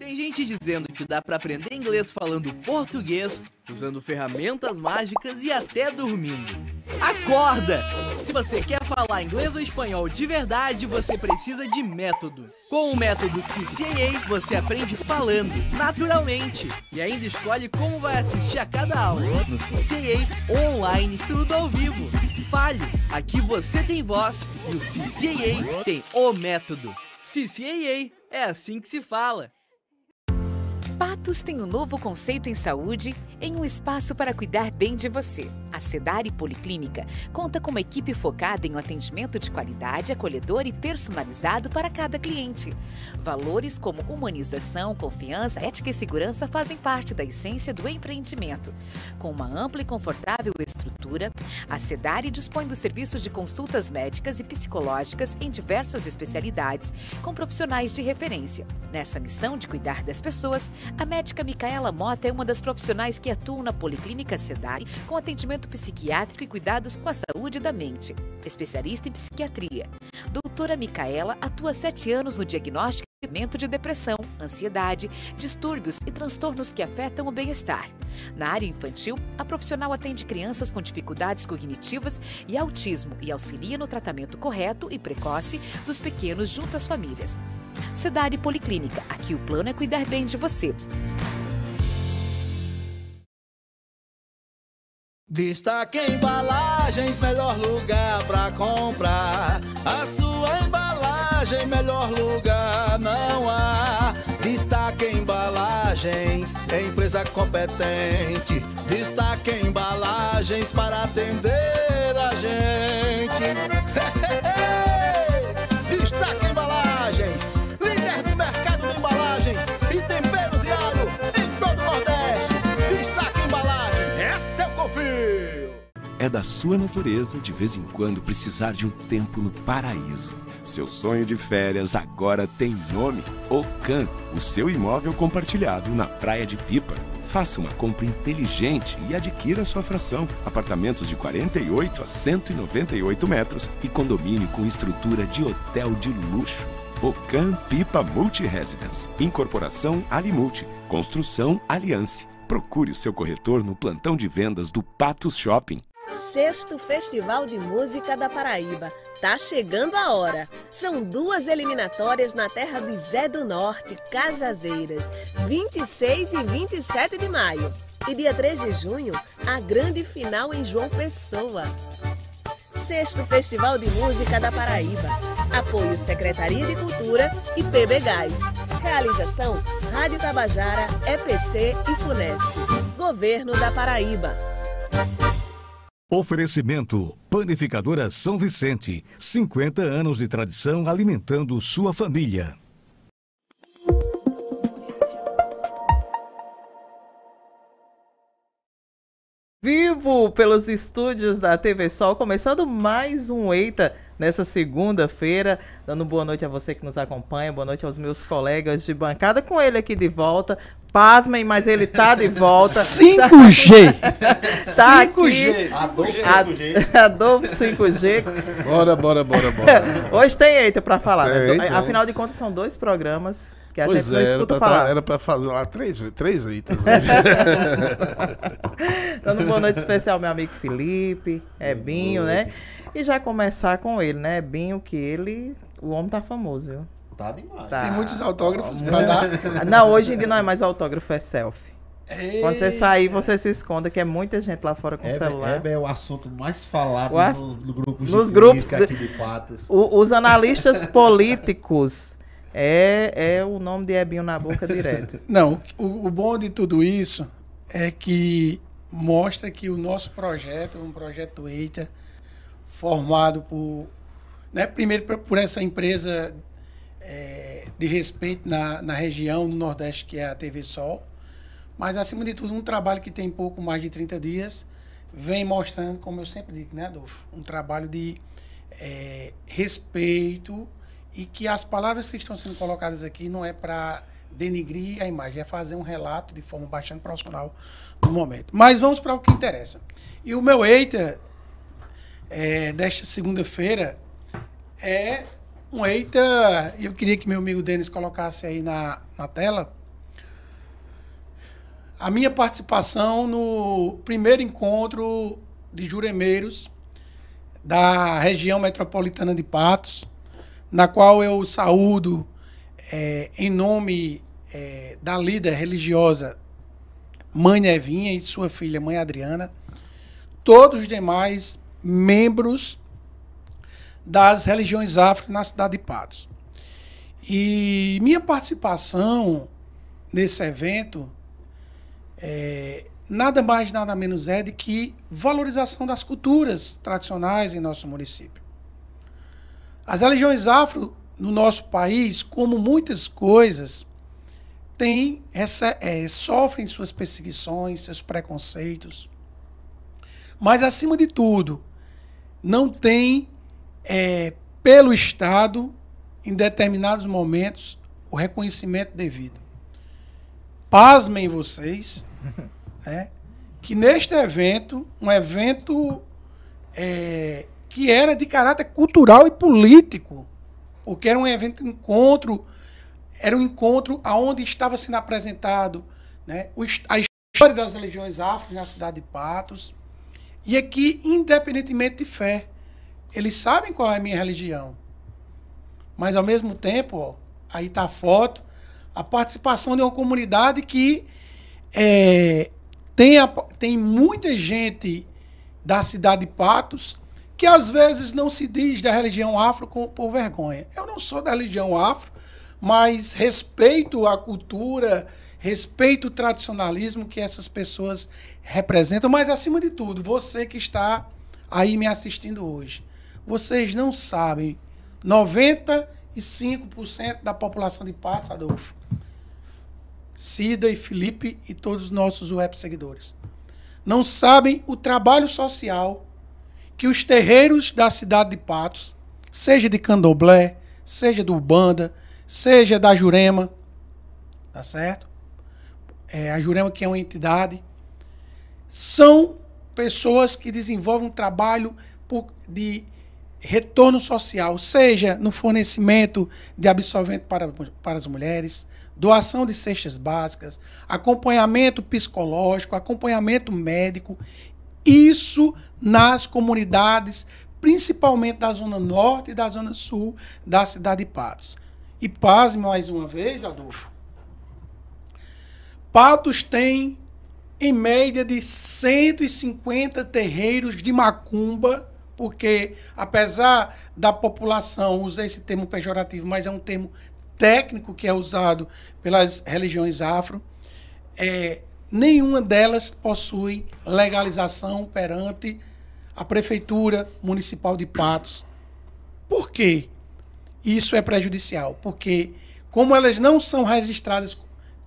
Tem gente dizendo que dá para aprender inglês falando português, usando ferramentas mágicas e até dormindo. Acorda! Se você quer falar inglês ou espanhol de verdade, você precisa de método. Com o método CCA, você aprende falando, naturalmente, e ainda escolhe como vai assistir a cada aula. No CCA, online, tudo ao vivo. Fale, aqui você tem voz e o CCA tem o método. CCAA é assim que se fala. Patos tem um novo conceito em saúde em um espaço para cuidar bem de você. A Sedari Policlínica conta com uma equipe focada em um atendimento de qualidade, acolhedor e personalizado para cada cliente. Valores como humanização, confiança, ética e segurança fazem parte da essência do empreendimento. Com uma ampla e confortável estrutura, a Sedari dispõe dos serviços de consultas médicas e psicológicas em diversas especialidades, com profissionais de referência. Nessa missão de cuidar das pessoas, a médica Micaela Mota é uma das profissionais que atuam na Policlínica Sedari com atendimento atendimento psiquiátrico e cuidados com a saúde da mente. Especialista em psiquiatria. Doutora Micaela atua sete anos no diagnóstico e tratamento de depressão, ansiedade, distúrbios e transtornos que afetam o bem-estar. Na área infantil, a profissional atende crianças com dificuldades cognitivas e autismo e auxilia no tratamento correto e precoce dos pequenos junto às famílias. Cidade Policlínica, aqui o plano é cuidar bem de você. Destaque Embalagens, melhor lugar para comprar. A sua embalagem, melhor lugar não há. Destaque Embalagens, é empresa competente. Destaque Embalagens para atender a gente. É da sua natureza, de vez em quando, precisar de um tempo no paraíso. Seu sonho de férias agora tem nome: Ocan, o seu imóvel compartilhado na Praia de Pipa. Faça uma compra inteligente e adquira sua fração. Apartamentos de 48 a 198 metros e condomínio com estrutura de hotel de luxo. Ocan Pipa Multi Residence. Incorporação Alimulti. Construção Aliance. Procure o seu corretor no plantão de vendas do Patos Shopping Sexto Festival de Música da Paraíba. Tá chegando a hora. São duas eliminatórias na terra de Zé do Norte, Cajazeiras, 26 e 27 de maio. E dia 3 de junho, a grande final em João Pessoa. Sexto Festival de Música da Paraíba. Apoio Secretaria de Cultura e PB Gás. Realização Rádio Tabajara, EPC e Funesp. Governo da Paraíba. Oferecimento Panificadora São Vicente, 50 anos de tradição alimentando sua família. Vivo pelos estúdios da TV Sol, começando mais um Eita nessa segunda-feira. Dando boa noite a você que nos acompanha, boa noite aos meus colegas de bancada. Com ele aqui de volta, Pasmem, mas ele tá de volta. 5G! tá 5G, 5G. Tá Adolfo 5G. Bora, bora, bora, bora. Hoje tem eita pra falar, né? tem, né? Então. Afinal de contas, são dois programas que a pois gente não é, escuta era pra, tá- falar. Era pra fazer lá três, três eitas. Dando né? então, boa noite especial meu amigo Felipe, Ebinho, é né? E já começar com ele, né? Ebinho, que ele... O homem tá famoso, viu? tá demais. Tá. Tem muitos autógrafos pra ah, dar. Né? Não, hoje em dia não é mais autógrafo, é selfie. Ei, Quando você sair, você se esconda, que é muita gente lá fora com é, celular. É, é o assunto mais falado as... nos no grupos nos grupos aqui de Patos. O, os analistas políticos é, é o nome de Ebinho na boca direto. Não, o, o bom de tudo isso é que mostra que o nosso projeto, é um projeto EITA, formado por... Né, primeiro por essa empresa é, de respeito na, na região do Nordeste, que é a TV Sol. Mas, acima de tudo, um trabalho que tem pouco mais de 30 dias vem mostrando, como eu sempre digo, né, Adolfo? Um trabalho de é, respeito e que as palavras que estão sendo colocadas aqui não é para denigrir a imagem, é fazer um relato de forma bastante profissional no momento. Mas vamos para o que interessa. E o meu eita é, desta segunda-feira é um Eita, eu queria que meu amigo Denis colocasse aí na, na tela a minha participação no primeiro encontro de juremeiros da região metropolitana de Patos, na qual eu saúdo é, em nome é, da líder religiosa Mãe Nevinha e sua filha Mãe Adriana, todos os demais membros das religiões afro na cidade de Patos. E minha participação nesse evento é, nada mais, nada menos é de que valorização das culturas tradicionais em nosso município. As religiões afro no nosso país, como muitas coisas, têm, é, sofrem suas perseguições, seus preconceitos. Mas, acima de tudo, não tem é, pelo Estado, em determinados momentos, o reconhecimento devido. Pasmem vocês, né, que neste evento, um evento é, que era de caráter cultural e político, porque era um evento encontro, era um encontro aonde estava sendo apresentado né, a história das religiões afro na cidade de Patos, e aqui, independentemente de fé, eles sabem qual é a minha religião. Mas ao mesmo tempo, ó, aí tá a foto, a participação de uma comunidade que é, tem, a, tem muita gente da cidade de Patos que às vezes não se diz da religião afro com, por vergonha. Eu não sou da religião afro, mas respeito a cultura, respeito o tradicionalismo que essas pessoas representam, mas acima de tudo, você que está aí me assistindo hoje. Vocês não sabem. 95% da população de Patos, Adolfo. Cida e Felipe e todos os nossos web seguidores. Não sabem o trabalho social que os terreiros da cidade de Patos, seja de Candomblé, seja do Ubanda, seja da Jurema, tá certo? É, a Jurema que é uma entidade, são pessoas que desenvolvem um trabalho de retorno social, seja no fornecimento de absorvente para, para as mulheres, doação de cestas básicas, acompanhamento psicológico, acompanhamento médico, isso nas comunidades, principalmente da Zona Norte e da Zona Sul da cidade de Patos. E paz mais uma vez, Adolfo. Patos tem, em média, de 150 terreiros de macumba porque apesar da população, usar esse termo pejorativo, mas é um termo técnico que é usado pelas religiões afro, é, nenhuma delas possui legalização perante a Prefeitura Municipal de Patos. Por quê? Isso é prejudicial, porque como elas não são registradas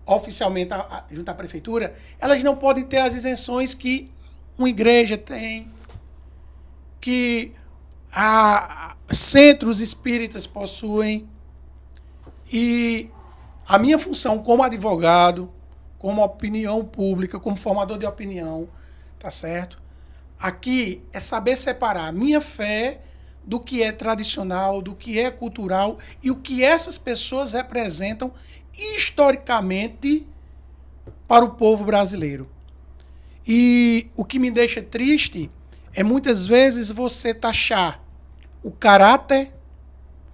oficialmente junto à Prefeitura, elas não podem ter as isenções que uma igreja tem, que a, centros espíritas possuem. E a minha função como advogado, como opinião pública, como formador de opinião, tá certo? Aqui é saber separar a minha fé do que é tradicional, do que é cultural e o que essas pessoas representam historicamente para o povo brasileiro. E o que me deixa triste é é muitas vezes você taxar o caráter,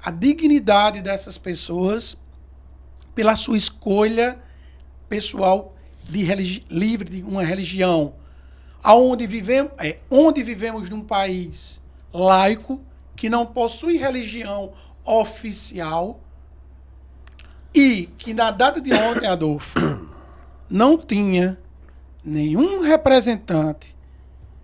a dignidade dessas pessoas pela sua escolha pessoal de livre de uma religião, aonde vivemos, é, onde vivemos num país laico que não possui religião oficial e que na data de ontem, Adolfo, não tinha nenhum representante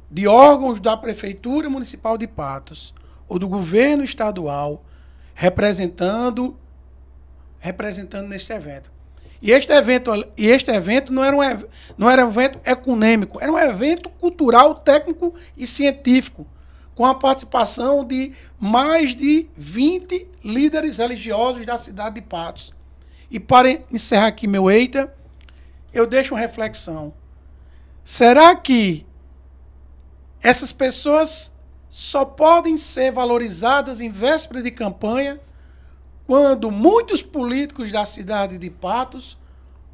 de órgãos da Prefeitura Municipal de Patos ou do governo estadual representando representando neste evento. E este evento, e este evento não, era um, não era um evento econômico, era um evento cultural, técnico e científico, com a participação de mais de 20 líderes religiosos da cidade de Patos. E para encerrar aqui meu eita, eu deixo uma reflexão. Será que essas pessoas só podem ser valorizadas em véspera de campanha quando muitos políticos da cidade de Patos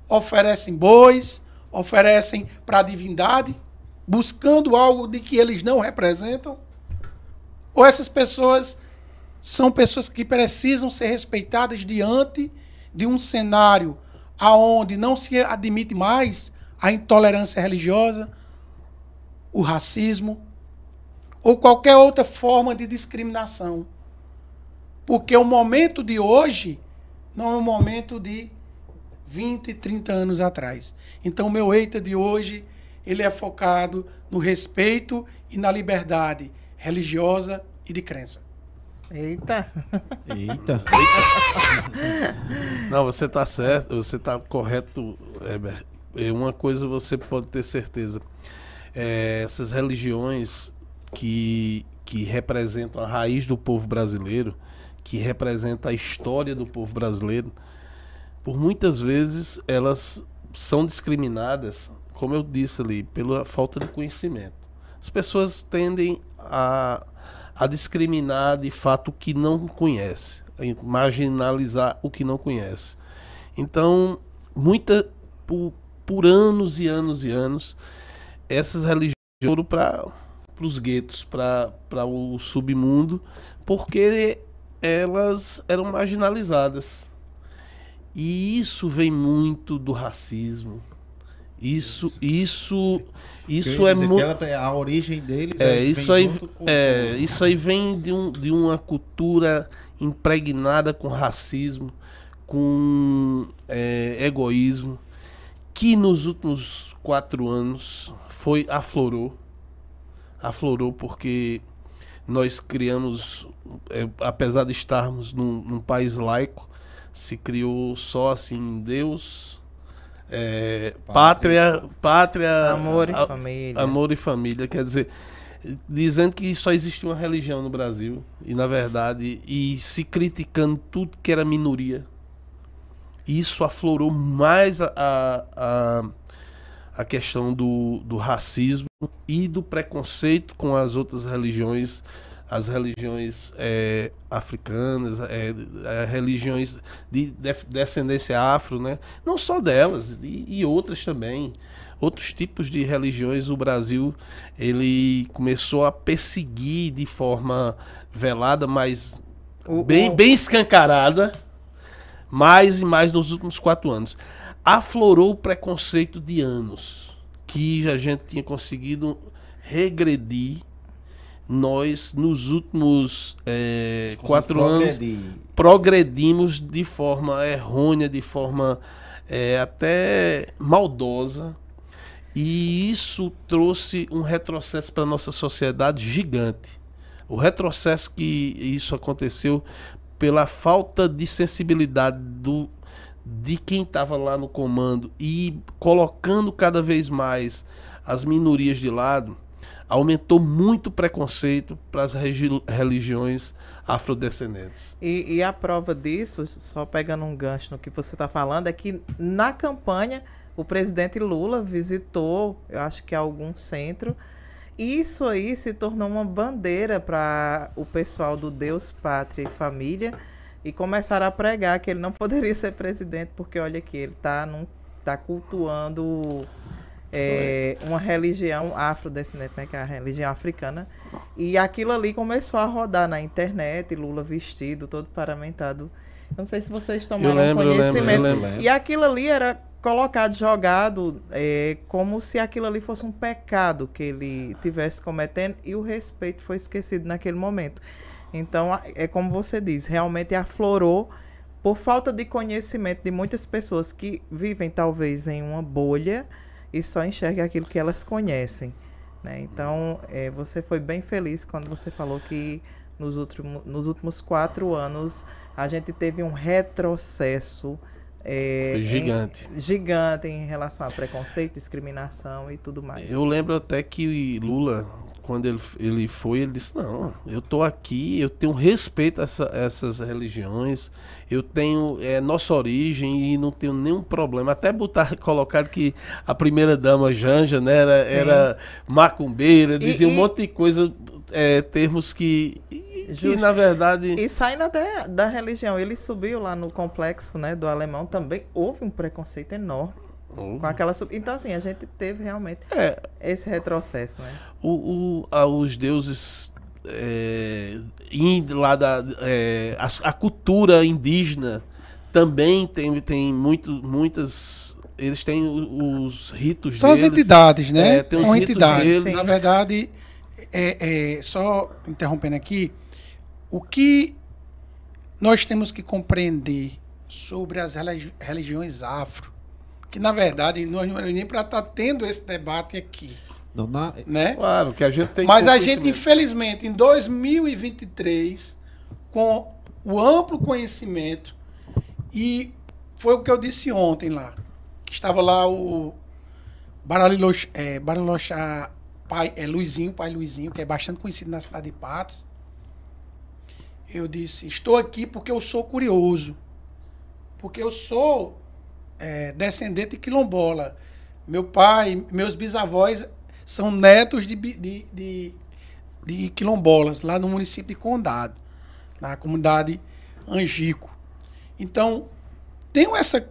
oferecem bois, oferecem para a divindade, buscando algo de que eles não representam? Ou essas pessoas são pessoas que precisam ser respeitadas diante de um cenário aonde não se admite mais a intolerância religiosa, o racismo ou qualquer outra forma de discriminação. Porque o momento de hoje não é o momento de 20, 30 anos atrás. Então, o meu EITA de hoje ele é focado no respeito e na liberdade religiosa e de crença. Eita. Eita. Eita. Não, você está certo, você está correto, Heber. É uma coisa você pode ter certeza é, essas religiões que, que representam a raiz do povo brasileiro, que representa a história do povo brasileiro, por muitas vezes elas são discriminadas, como eu disse ali, pela falta de conhecimento. As pessoas tendem a, a discriminar de fato o que não conhece, a marginalizar o que não conhece. Então, muita por, por anos e anos e anos, essas religiões foram para os guetos, para o submundo, porque elas eram marginalizadas. E isso vem muito do racismo. Isso, isso, isso, é muito. Tá, a origem deles é, é isso aí. É, isso aí vem de, um, de uma cultura impregnada com racismo, com é, egoísmo, que nos últimos quatro anos foi aflorou. Aflorou porque nós criamos, é, apesar de estarmos num, num, país laico, se criou só assim Deus, é, pátria, pátria, amor e a, família, amor e família, quer dizer, dizendo que só existe uma religião no Brasil e na verdade e se criticando tudo que era minoria, isso aflorou mais a, a, a a questão do, do racismo e do preconceito com as outras religiões, as religiões é, africanas, é, religiões de, descendência afro, né? não só delas, e, e outras também. Outros tipos de religiões, o Brasil ele começou a perseguir de forma velada, mas o, bem, o... bem escancarada, mais e mais nos últimos quatro anos aflorou o preconceito de anos que a gente tinha conseguido regredir nós nos últimos é, quatro progredir. anos progredimos de forma errônea, de forma é, até maldosa. E isso trouxe um retrocesso para a nossa sociedade gigante. O retrocesso que isso aconteceu pela falta de sensibilidade do de quem estava lá no comando e colocando cada vez mais as minorias de lado, aumentou muito o preconceito para as religiões afrodescendentes. E, e, a prova disso, só pegando um gancho no que você está falando, é que na campanha o presidente Lula visitou, eu acho que algum centro, e isso aí se tornou uma bandeira para o pessoal do Deus, Pátria e Família e começaram a pregar que ele não poderia ser presidente, porque olha aqui, ele está tá cultuando é, uma religião afrodescendente, né, que é a religião africana. E aquilo ali começou a rodar na internet, Lula vestido, todo paramentado. Eu não sei se vocês tomaram eu lembro, conhecimento. Eu lembro, eu lembro. E aquilo ali era colocado, jogado, é, como se aquilo ali fosse um pecado que ele tivesse cometendo, e o respeito foi esquecido naquele momento. Então, é como você diz, realmente aflorou por falta de conhecimento de muitas pessoas que vivem talvez em uma bolha e só enxergam aquilo que elas conhecem. Né? Então, é, você foi bem feliz quando você falou que nos, último, nos últimos quatro anos a gente teve um retrocesso. É, foi gigante. Em, gigante em relação a preconceito, discriminação e tudo mais. Eu lembro até que Lula, quando ele, ele foi, ele disse: Não, eu estou aqui, eu tenho respeito a essa, essas religiões, eu tenho é, nossa origem e não tenho nenhum problema. Até botar, colocado que a primeira dama Janja né, era, era macumbeira, dizia e, um e... monte de coisa, é, termos que. Que, na verdade. E saindo até da religião, ele subiu lá no complexo né, do alemão, também houve um preconceito enorme Uhum. Com aquela sub... Então, assim, a gente teve realmente é. esse retrocesso, né? O, o a, os deuses é, lá da... É, a, a, cultura indígena também tem, tem muito, muitas... Eles têm os, os ritos São deles, as entidades, né? É, São entidades. Deles. Na verdade, é, é, só interrompendo aqui, o que nós temos que compreender sobre as religi religiões afro que na verdade nós não nem para estar tá tendo esse debate aqui. Não, na... né? Claro, que a gente tem Mas a gente, infelizmente, em 2023, com o amplo conhecimento, e foi o que eu disse ontem lá. Estava lá o Baraloxa, é, pai, é, Luizinho, pai Luizinho, que é bastante conhecido na cidade de Patos. Eu disse, estou aqui porque eu sou curioso. Porque eu sou é, descendente quilombola. Meu pai, meus bisavós são netos de, de, de, de quilombolas, lá no município de Condado, na comunidade Angico. Então, tenho essa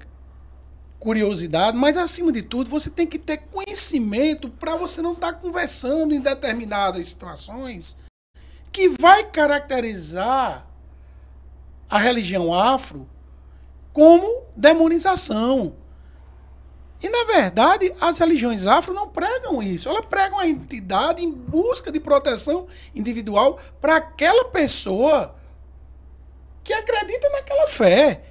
curiosidade, mas acima de tudo, você tem que ter conhecimento para você não estar tá conversando em determinadas situações que vai caracterizar a religião afro como demonização. E, na verdade, as religiões afro não pregam isso. Elas pregam a entidade em busca de proteção individual para aquela pessoa que acredita naquela fé.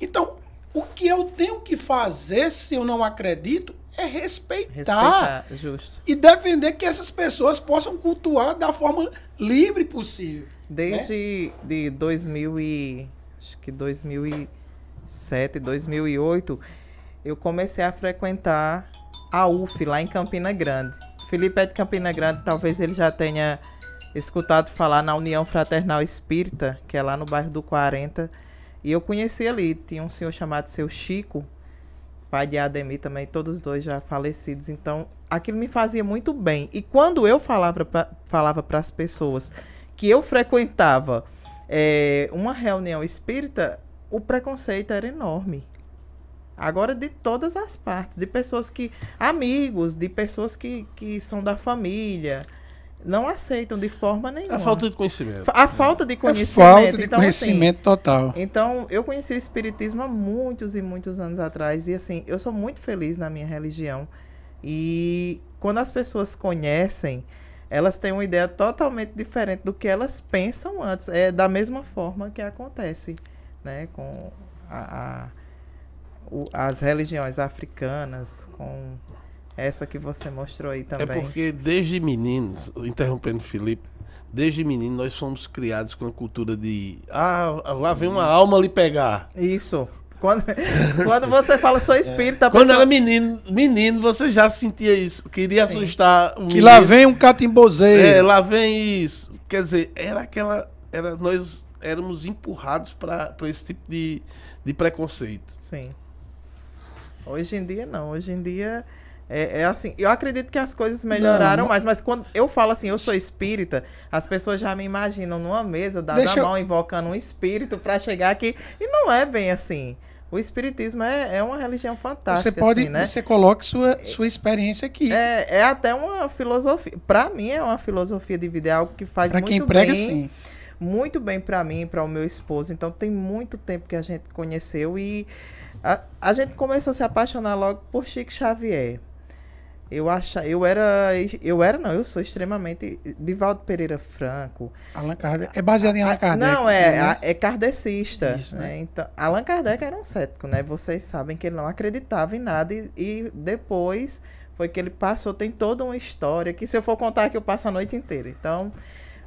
Então, o que eu tenho que fazer se eu não acredito é respeitar. respeitar e defender que essas pessoas possam cultuar da forma livre possível. Desde né? de 2000 e acho que 2000 e 2007, 2008, eu comecei a frequentar a UF lá em Campina Grande. Felipe é de Campina Grande, talvez ele já tenha escutado falar na União Fraternal Espírita, que é lá no bairro do 40. E eu conheci ali, tinha um senhor chamado Seu Chico, pai de Ademir também, todos dois já falecidos. Então, aquilo me fazia muito bem. E quando eu falava para falava para as pessoas que eu frequentava é, uma reunião espírita, o preconceito era enorme. Agora, de todas as partes, de pessoas que. amigos, de pessoas que, que são da família. Não aceitam de forma é nenhuma. A falta de é conhecimento. A falta de conhecimento. A falta de então, assim, conhecimento assim, total. Então, eu conheci o Espiritismo há muitos e muitos anos atrás. E, assim, eu sou muito feliz na minha religião. E quando as pessoas conhecem, elas têm uma ideia totalmente diferente do que elas pensam antes. É da mesma forma que acontece né, com a, a, o, as religiões africanas, com essa que você mostrou aí é também. É porque desde meninos, interrompendo Felipe, desde menino nós fomos criados com a cultura de ah, lá vem uma alma lhe pegar. Isso. Quando, quando você fala sou espírita, Quando era menino, menino, você já sentia isso. Queria Sim. assustar um Que menino. lá vem um catimbozeiro. É, lá vem isso. Quer dizer, era aquela. Era, nós éramos empurrados para esse tipo de, de preconceito. Sim. Hoje em dia, não. Hoje em dia. É, é, assim, eu acredito que as coisas melhoraram mais, mas quando eu falo assim, eu sou espírita, as pessoas já me imaginam numa mesa, dando a mão, eu... invocando um espírito para chegar aqui. E não é bem assim. O espiritismo é, é uma religião fantástica. Você pode, assim, né? você coloca sua, é, sua experiência aqui. É, é até uma filosofia. Para mim é uma filosofia de vida, é algo que faz pra muito quem prega, bem. Sim muito bem para mim e para o meu esposo. Então tem muito tempo que a gente conheceu e a, a gente começou a se apaixonar logo por Chico Xavier. Eu acha, eu era, eu era não, eu sou extremamente Divaldo Pereira Franco. Allan Kardec é baseado em Allan ah, ah, Kardec. Não é, né? é kardecista, Isso, né? né? Então, Allan Kardec era um cético, né? Vocês sabem que ele não acreditava em nada e, e depois foi que ele passou tem toda uma história que se eu for contar que eu passo a noite inteira. Então,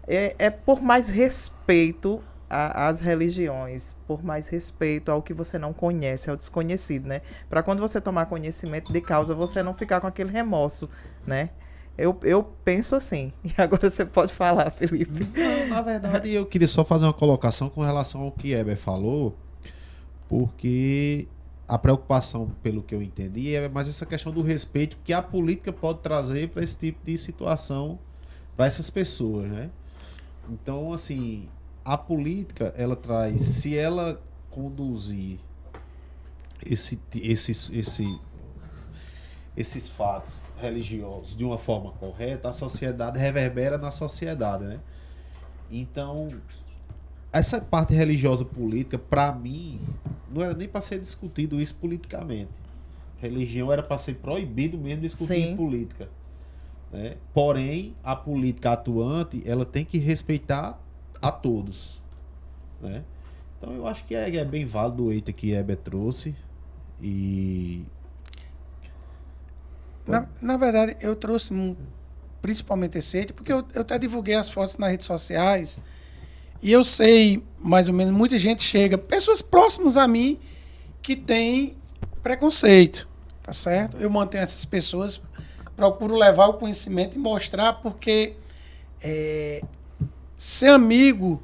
é, é por mais respeito às religiões, por mais respeito ao que você não conhece, ao desconhecido, né? Para quando você tomar conhecimento de causa, você não ficar com aquele remorso, né? Eu, eu penso assim. E agora você pode falar, Felipe. Não, na verdade, eu queria só fazer uma colocação com relação ao que Eber falou, porque a preocupação, pelo que eu entendi, é mais essa questão do respeito que a política pode trazer para esse tipo de situação, para essas pessoas, né? Então, assim, a política, ela traz, se ela conduzir esse, esses, esse, esses fatos religiosos de uma forma correta, a sociedade reverbera na sociedade, né? Então, essa parte religiosa política, para mim, não era nem para ser discutido isso politicamente. Religião era para ser proibido mesmo discutir Sim. política. Né? Porém, a política atuante ela tem que respeitar a todos. Né? Então eu acho que é, é bem válido o eita que Heber trouxe. E. Na, na verdade, eu trouxe um, principalmente esse eita, porque eu, eu até divulguei as fotos nas redes sociais. E eu sei, mais ou menos, muita gente chega, pessoas próximas a mim, que tem preconceito, tá certo? Eu mantenho essas pessoas procuro levar o conhecimento e mostrar, porque é, ser amigo,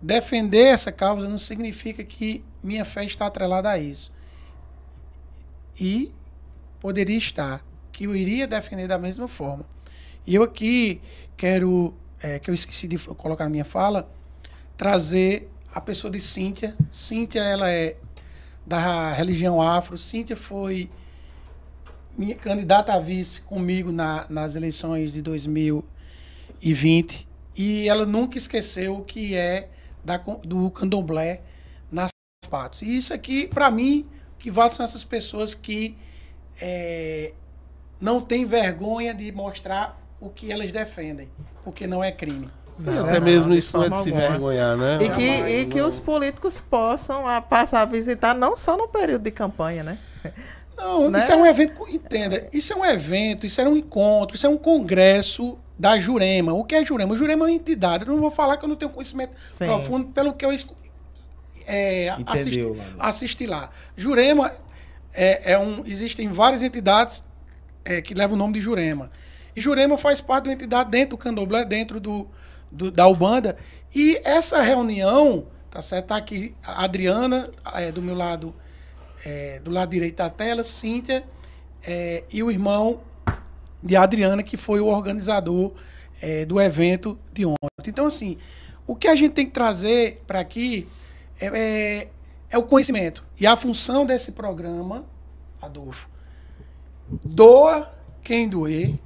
defender essa causa, não significa que minha fé está atrelada a isso. E poderia estar, que eu iria defender da mesma forma. E eu aqui quero, é, que eu esqueci de colocar na minha fala, trazer a pessoa de Cíntia. Cíntia, ela é da religião afro. Cíntia foi minha candidata a vice comigo na, nas eleições de 2020 e ela nunca esqueceu o que é da, do candomblé nas partes. E isso aqui, para mim, o que vale são essas pessoas que é, não têm vergonha de mostrar o que elas defendem, porque não é crime. Não, tá até mesmo isso não é de se vergonhar, né? E que, e que os políticos possam a, passar a visitar não só no período de campanha, né? Não, né? isso é um evento, entenda, isso é um evento, isso é um encontro, isso é um congresso da Jurema. O que é Jurema? Jurema é uma entidade. Eu não vou falar que eu não tenho conhecimento Sim. profundo pelo que eu é, assisti, assisti, lá. Jurema é, é, um. Existem várias entidades é, que levam o nome de Jurema. E Jurema faz parte de uma entidade dentro do Candomblé, dentro do, do da Ubanda. E essa reunião, tá certo? Tá aqui a Adriana, é, do meu lado, é, do lado direito da tela, Cíntia é, e o irmão de Adriana, que foi o organizador é, do evento de ontem. Então, assim, o que a gente tem que trazer para aqui é, é, é o conhecimento. E a função desse programa, Adolfo, doa quem doer,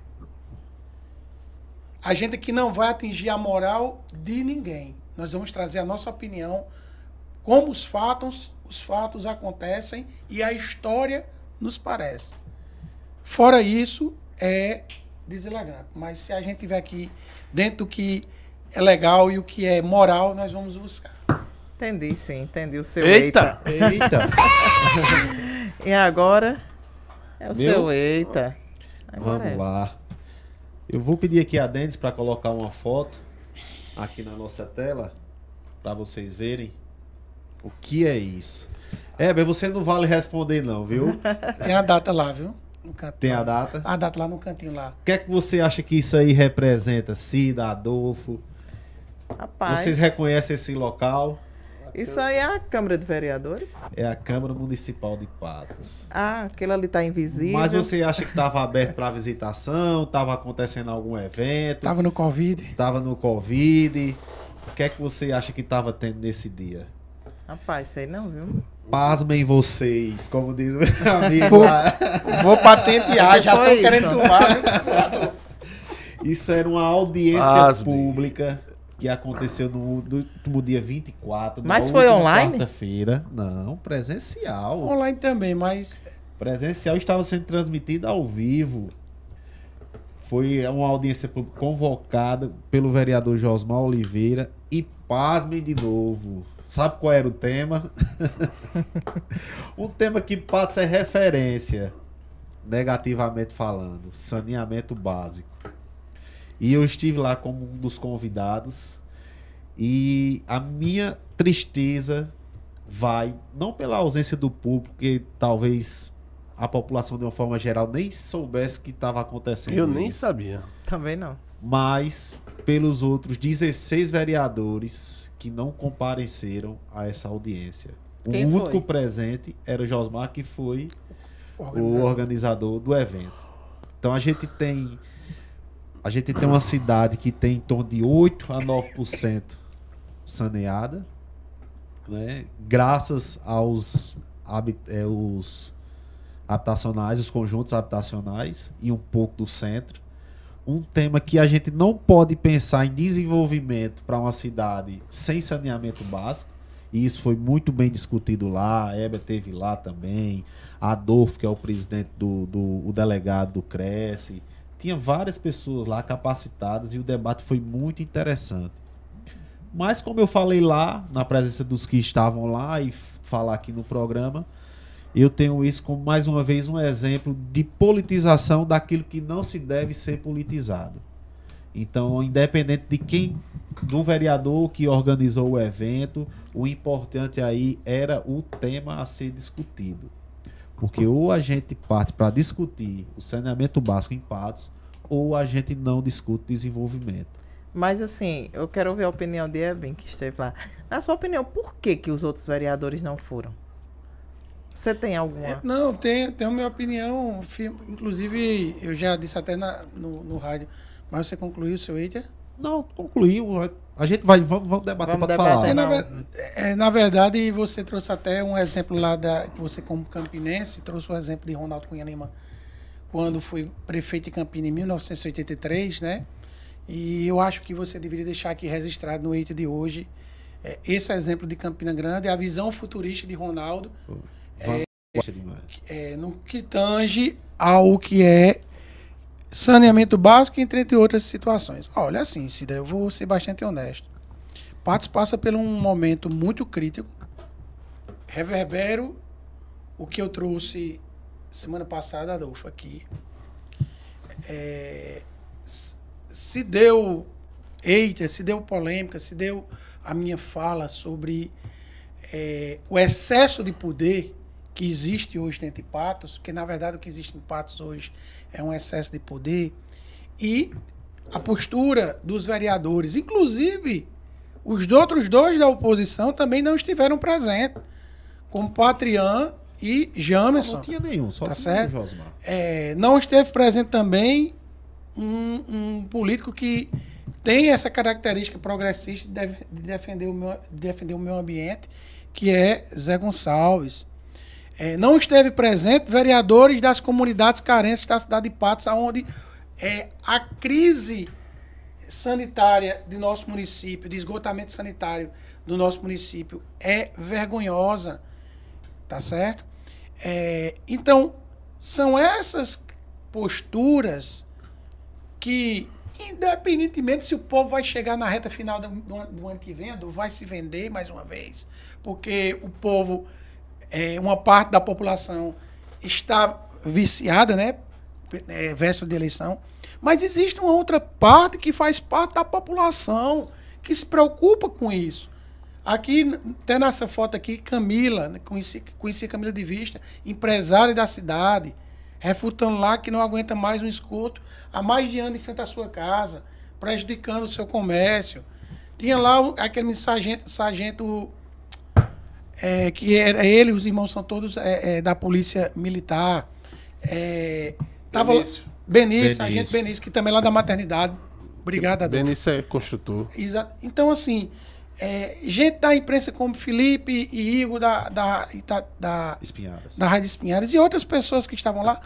a gente que não vai atingir a moral de ninguém. Nós vamos trazer a nossa opinião como os fatos os fatos acontecem e a história nos parece. Fora isso, é deselegante. Mas se a gente tiver aqui dentro do que é legal e o que é moral, nós vamos buscar. Entendi, sim. Entendi o seu eita. Eita. e agora é o Meu... seu eita. Agora vamos é. lá. Eu vou pedir aqui a Dendes para colocar uma foto aqui na nossa tela para vocês verem. O que é isso? É, mas você não vale responder, não, viu? Tem a data lá, viu? Tem a data? A data lá no cantinho lá. O que é que você acha que isso aí representa? Cida, Adolfo? Rapaz. Vocês reconhecem esse local? Isso aí é a Câmara de Vereadores? É a Câmara Municipal de Patos. Ah, aquele ali está invisível. Mas você acha que estava aberto para visitação? Tava acontecendo algum evento? Tava no Covid. Tava no Covid. O que é que você acha que estava tendo nesse dia? Rapaz, aí não, viu? Pasmem vocês, como diz o meu amigo. Vou, vou patentear, já estão querendo tomar. Isso era uma audiência Pasme. pública que aconteceu no, no, no dia 24. Mas foi online? Quarta-feira. Não, presencial. Online também, mas. Presencial estava sendo transmitida ao vivo. Foi uma audiência convocada pelo vereador Josmar Oliveira. E pasmem de novo Sabe qual era o tema? um tema que pode ser é referência, negativamente falando, saneamento básico. E eu estive lá como um dos convidados e a minha tristeza vai não pela ausência do público, que talvez a população de uma forma geral nem soubesse que estava acontecendo. Eu nem sabia. Também não. Mas pelos outros 16 vereadores que não compareceram a essa audiência. O Quem único foi? presente era o Josmar, que foi organizador. o organizador do evento. Então a gente tem a gente tem uma cidade que tem em torno de 8 a 9% saneada, né? graças aos é, os habitacionais, os conjuntos habitacionais e um pouco do centro um tema que a gente não pode pensar em desenvolvimento para uma cidade sem saneamento básico. E isso foi muito bem discutido lá. A teve lá também. Adolfo, que é o presidente do, do o delegado do Cresce. Tinha várias pessoas lá capacitadas e o debate foi muito interessante. Mas, como eu falei lá, na presença dos que estavam lá e falar aqui no programa, eu tenho isso como, mais uma vez, um exemplo de politização daquilo que não se deve ser politizado. Então, independente de quem, do vereador que organizou o evento, o importante aí era o tema a ser discutido. Porque ou a gente parte para discutir o saneamento básico em Patos, ou a gente não discute desenvolvimento. Mas assim, eu quero ouvir a opinião de Eben, que esteve lá. Na sua opinião, por que, que os outros vereadores não foram? Você tem alguma? É, não, tenho, tenho minha opinião. Inclusive, eu já disse até na, no, no rádio. Mas você concluiu, seu hater? Não, concluiu. A gente vai, vamos, vamos debater para falar. É, na, é, é, na, verdade, você trouxe até um exemplo lá da. Você, como campinense, trouxe o um exemplo de Ronaldo Cunha Lima, quando foi prefeito de Campina em 1983, né? E eu acho que você deveria deixar aqui registrado no eito de hoje é, esse exemplo de Campina Grande, a visão futurista de Ronaldo, é, é, no que tange ao que é saneamento básico, entre outras situações. Olha, assim, Cida, eu vou ser bastante honesto. Patos passa por um momento muito crítico. Reverbero o que eu trouxe semana passada, Adolfo, aqui. É, se deu eita, se deu polêmica, se deu a minha fala sobre é, o excesso de poder que existe hoje dentro de Patos, porque na verdade o que existe em Patos hoje é um excesso de poder, e a postura dos vereadores, inclusive os outros dois da oposição também não estiveram presentes, como Patrian e Jamerson. Não, tinha nenhum, só tá tinha certo? é, não esteve presente também um, um, político que tem essa característica progressista de, defender, o meu, defender o meio ambiente, que é Zé Gonçalves. É, não esteve presente vereadores das comunidades carentes da cidade de Patos, onde é, a crise sanitária de nosso município, de esgotamento sanitário do nosso município é vergonhosa, tá certo? É, então, são essas posturas que, independentemente se o povo vai chegar na reta final do, do, do ano que vem, ou vai se vender mais uma vez, porque o povo é, uma parte da população está viciada, né? É, véspera de eleição. Mas existe uma outra parte que faz parte da população que se preocupa com isso. Aqui, até nessa foto aqui, Camila, né, conheci, conheci Camila de Vista, empresária da cidade, refutando lá que não aguenta mais um escoto há mais de ano em frente à sua casa, prejudicando o seu comércio. Tinha lá aquele sargento, sargento é, que era é, é ele, os irmãos são todos é, é, da polícia militar. É, tava Benício. Benício, Benício. a gente Benício, que também é lá da maternidade. Obrigado, Adolfo. Benício é construtor. Exato. Então, assim, é, gente da imprensa como Felipe e Igor da, da, da, da, Espinhares. da Rádio Espinhares e outras pessoas que estavam lá,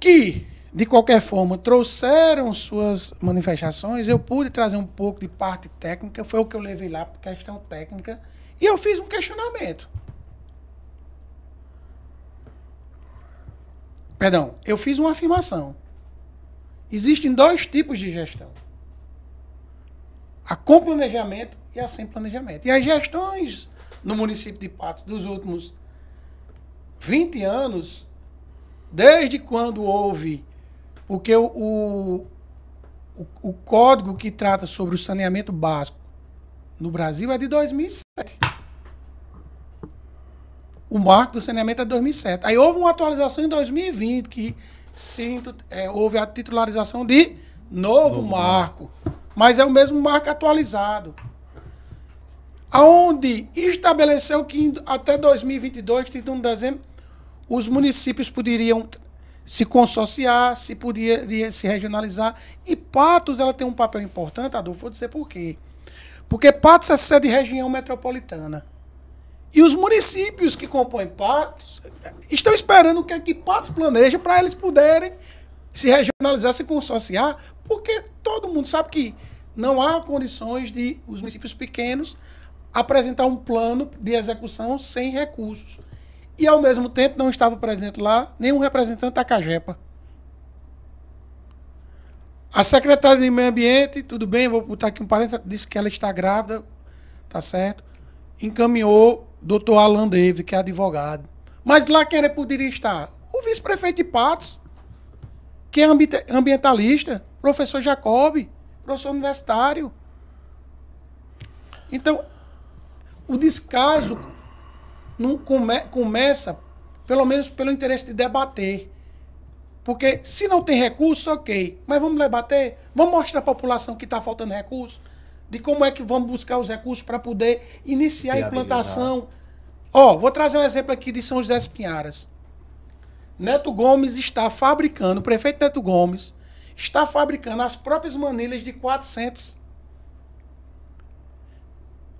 que de qualquer forma, trouxeram suas manifestações, eu pude trazer um pouco de parte técnica, foi o que eu levei lá por questão técnica, e eu fiz um questionamento. Perdão, eu fiz uma afirmação. Existem dois tipos de gestão: a com planejamento e a sem planejamento. E as gestões no município de Patos dos últimos 20 anos, desde quando houve porque o, o, o, código que trata sobre o saneamento básico no Brasil é de 2007. O marco do saneamento é de 2007. Aí houve uma atualização em 2020 que sim, é, houve a titularização de novo, novo marco. marco. Mas é o mesmo marco atualizado aonde estabeleceu que até 2022, 31 de dezembro, os municípios poderiam se consociar, se podia se regionalizar. E Patos ela tem um papel importante, Adolfo, vou dizer por quê. Porque Patos é sede de região metropolitana. E os municípios que compõem Patos eh, estão esperando o que, é que Patos planeja para eles poderem se regionalizar, se consociar, porque todo mundo sabe que não há condições de os municípios pequenos apresentar um plano de execução sem recursos. E ao mesmo tempo não estava presente lá nenhum representante da Cajepa. A secretária de Meio Ambiente, tudo bem, vou botar aqui um parênteses, disse que ela está grávida, tá certo? Encaminhou o doutor Alan David, que é advogado. Mas lá quem era poderia estar? O vice-prefeito de Patos, que é ambientalista, professor Jacob, professor universitário. Então, o descaso não come, começa, pelo menos pelo interesse de debater. Porque se não tem recurso, ok. Mas vamos debater, vamos mostrar à população que está faltando recurso, de como é que vamos buscar os recursos para poder iniciar a implantação. Ó, oh, vou trazer um exemplo aqui de São José Pinharas. Neto Gomes está fabricando, o prefeito Neto Gomes está fabricando as próprias manilhas de 400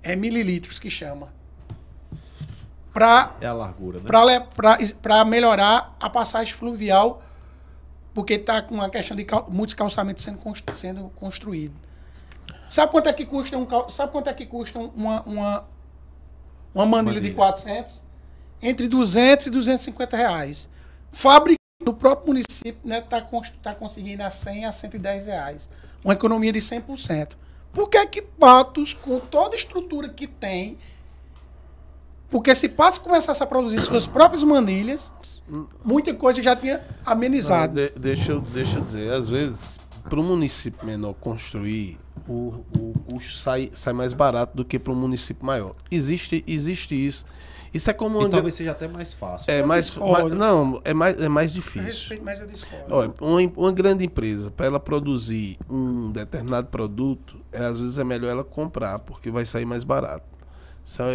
é mililitros que chama para é a largura, né? Para melhorar a passagem fluvial, porque está com uma questão de cal, muitos calçamentos sendo, constru, sendo construídos. Sabe quanto é que custa um sabe quanto é que custa uma uma, uma manilha, manilha. de 400? Entre 200 e 250 reais. Fábrica do próprio município né tá, tá conseguindo a 100 a 110 reais. Uma economia de 100%. Por que é que Patos, com toda a estrutura que tem, porque se passa começasse a produzir suas próprias manilhas, muita coisa já tinha amenizado. de, deixa, eu, deixa eu dizer, às vezes, para um município menor construir, o, o custo sai, sai mais barato do que para um município maior. Existe, existe isso. Isso é como. talvez seja até mais fácil. É eu mais, não, é mais, é mais difícil. respeito, mas eu discordo. Olha, uma, uma grande empresa, para ela produzir um determinado produto, é, às vezes é melhor ela comprar, porque vai sair mais barato.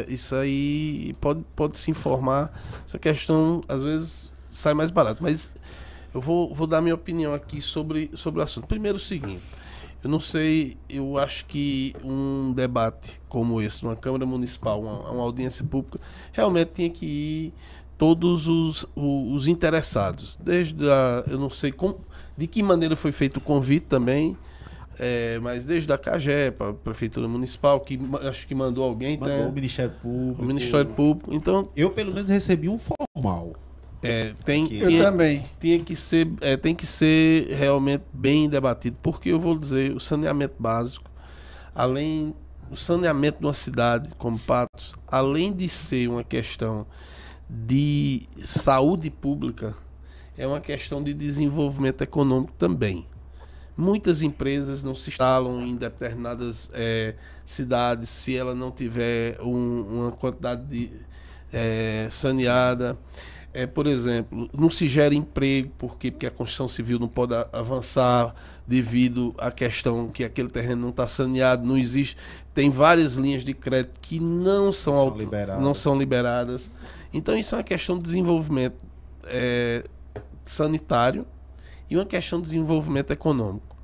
Isso aí pode, pode se informar. Essa questão, às vezes, sai mais barato. Mas eu vou, vou dar minha opinião aqui sobre, sobre o assunto. Primeiro, o seguinte: eu não sei, eu acho que um debate como esse, numa Câmara Municipal, uma, uma audiência pública, realmente tinha que ir todos os, os, interessados. Desde a, eu não sei como, de que maneira foi feito o convite também é, mas desde a CAGEP, a Prefeitura Municipal, que acho que mandou alguém. Mandou né? o Ministério Público. O Ministério Público. Então. Eu, pelo menos, recebi um formal. É, tem, eu tinha, também. Tinha que ser, é, tem que ser realmente bem debatido, porque eu vou dizer, o saneamento básico, além o saneamento de uma cidade como Patos, além de ser uma questão de saúde pública, é uma questão de desenvolvimento econômico também. Muitas empresas não se instalam em determinadas é, cidades se ela não tiver um, uma quantidade de, é, saneada. É, por exemplo, não se gera emprego porque, porque a construção civil não pode avançar devido à questão que aquele terreno não está saneado, não existe. Tem várias linhas de crédito que não são, são liberadas. não são liberadas. Então, isso é uma questão de desenvolvimento é, sanitário e uma questão de desenvolvimento econômico.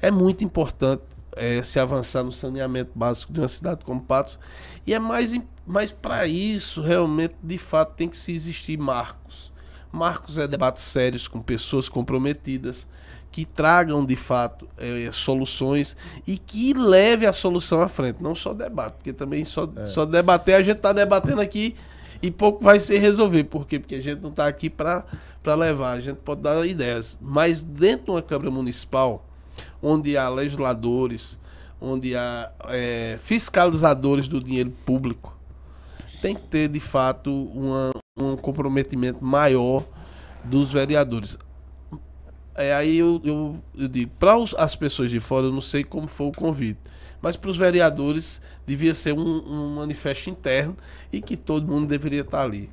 É muito importante é, se avançar no saneamento básico de uma cidade como Patos, e é mais, mas para isso, realmente, de fato, tem que se existir marcos. Marcos é debates sérios com pessoas comprometidas, que tragam de fato é, soluções e que leve a solução à frente, não só debate, porque também só, é. só debater, a gente está debatendo aqui e pouco vai ser resolver. Por quê? Porque a gente não está aqui para levar, a gente pode dar ideias. Mas dentro de uma Câmara Municipal, onde há legisladores, onde há é, fiscalizadores do dinheiro público, tem que ter de fato uma, um comprometimento maior dos vereadores. É, aí eu, eu, eu digo, para as pessoas de fora, eu não sei como foi o convite mas para os vereadores devia ser um, um, manifesto interno e que todo mundo deveria estar tá ali.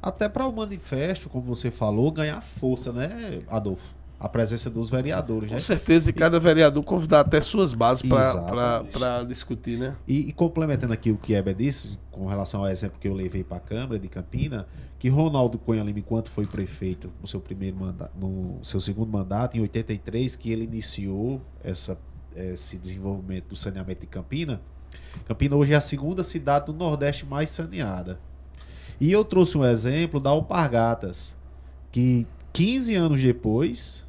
Até para o manifesto, como você falou, ganhar força, né, Adolfo? A presença dos vereadores, Com né? certeza, e cada vereador convidar até suas bases para discutir, né? E, e, complementando aqui o que Eber disse, com relação ao exemplo que eu levei para a Câmara de Campina, que Ronaldo Cunha Lima, enquanto foi prefeito no seu primeiro mandato, no seu segundo mandato, em 83, que ele iniciou essa esse desenvolvimento do saneamento em Campina, Campina hoje é a segunda cidade do Nordeste mais saneada. E eu trouxe um exemplo da Alpargatas, que 15 anos depois,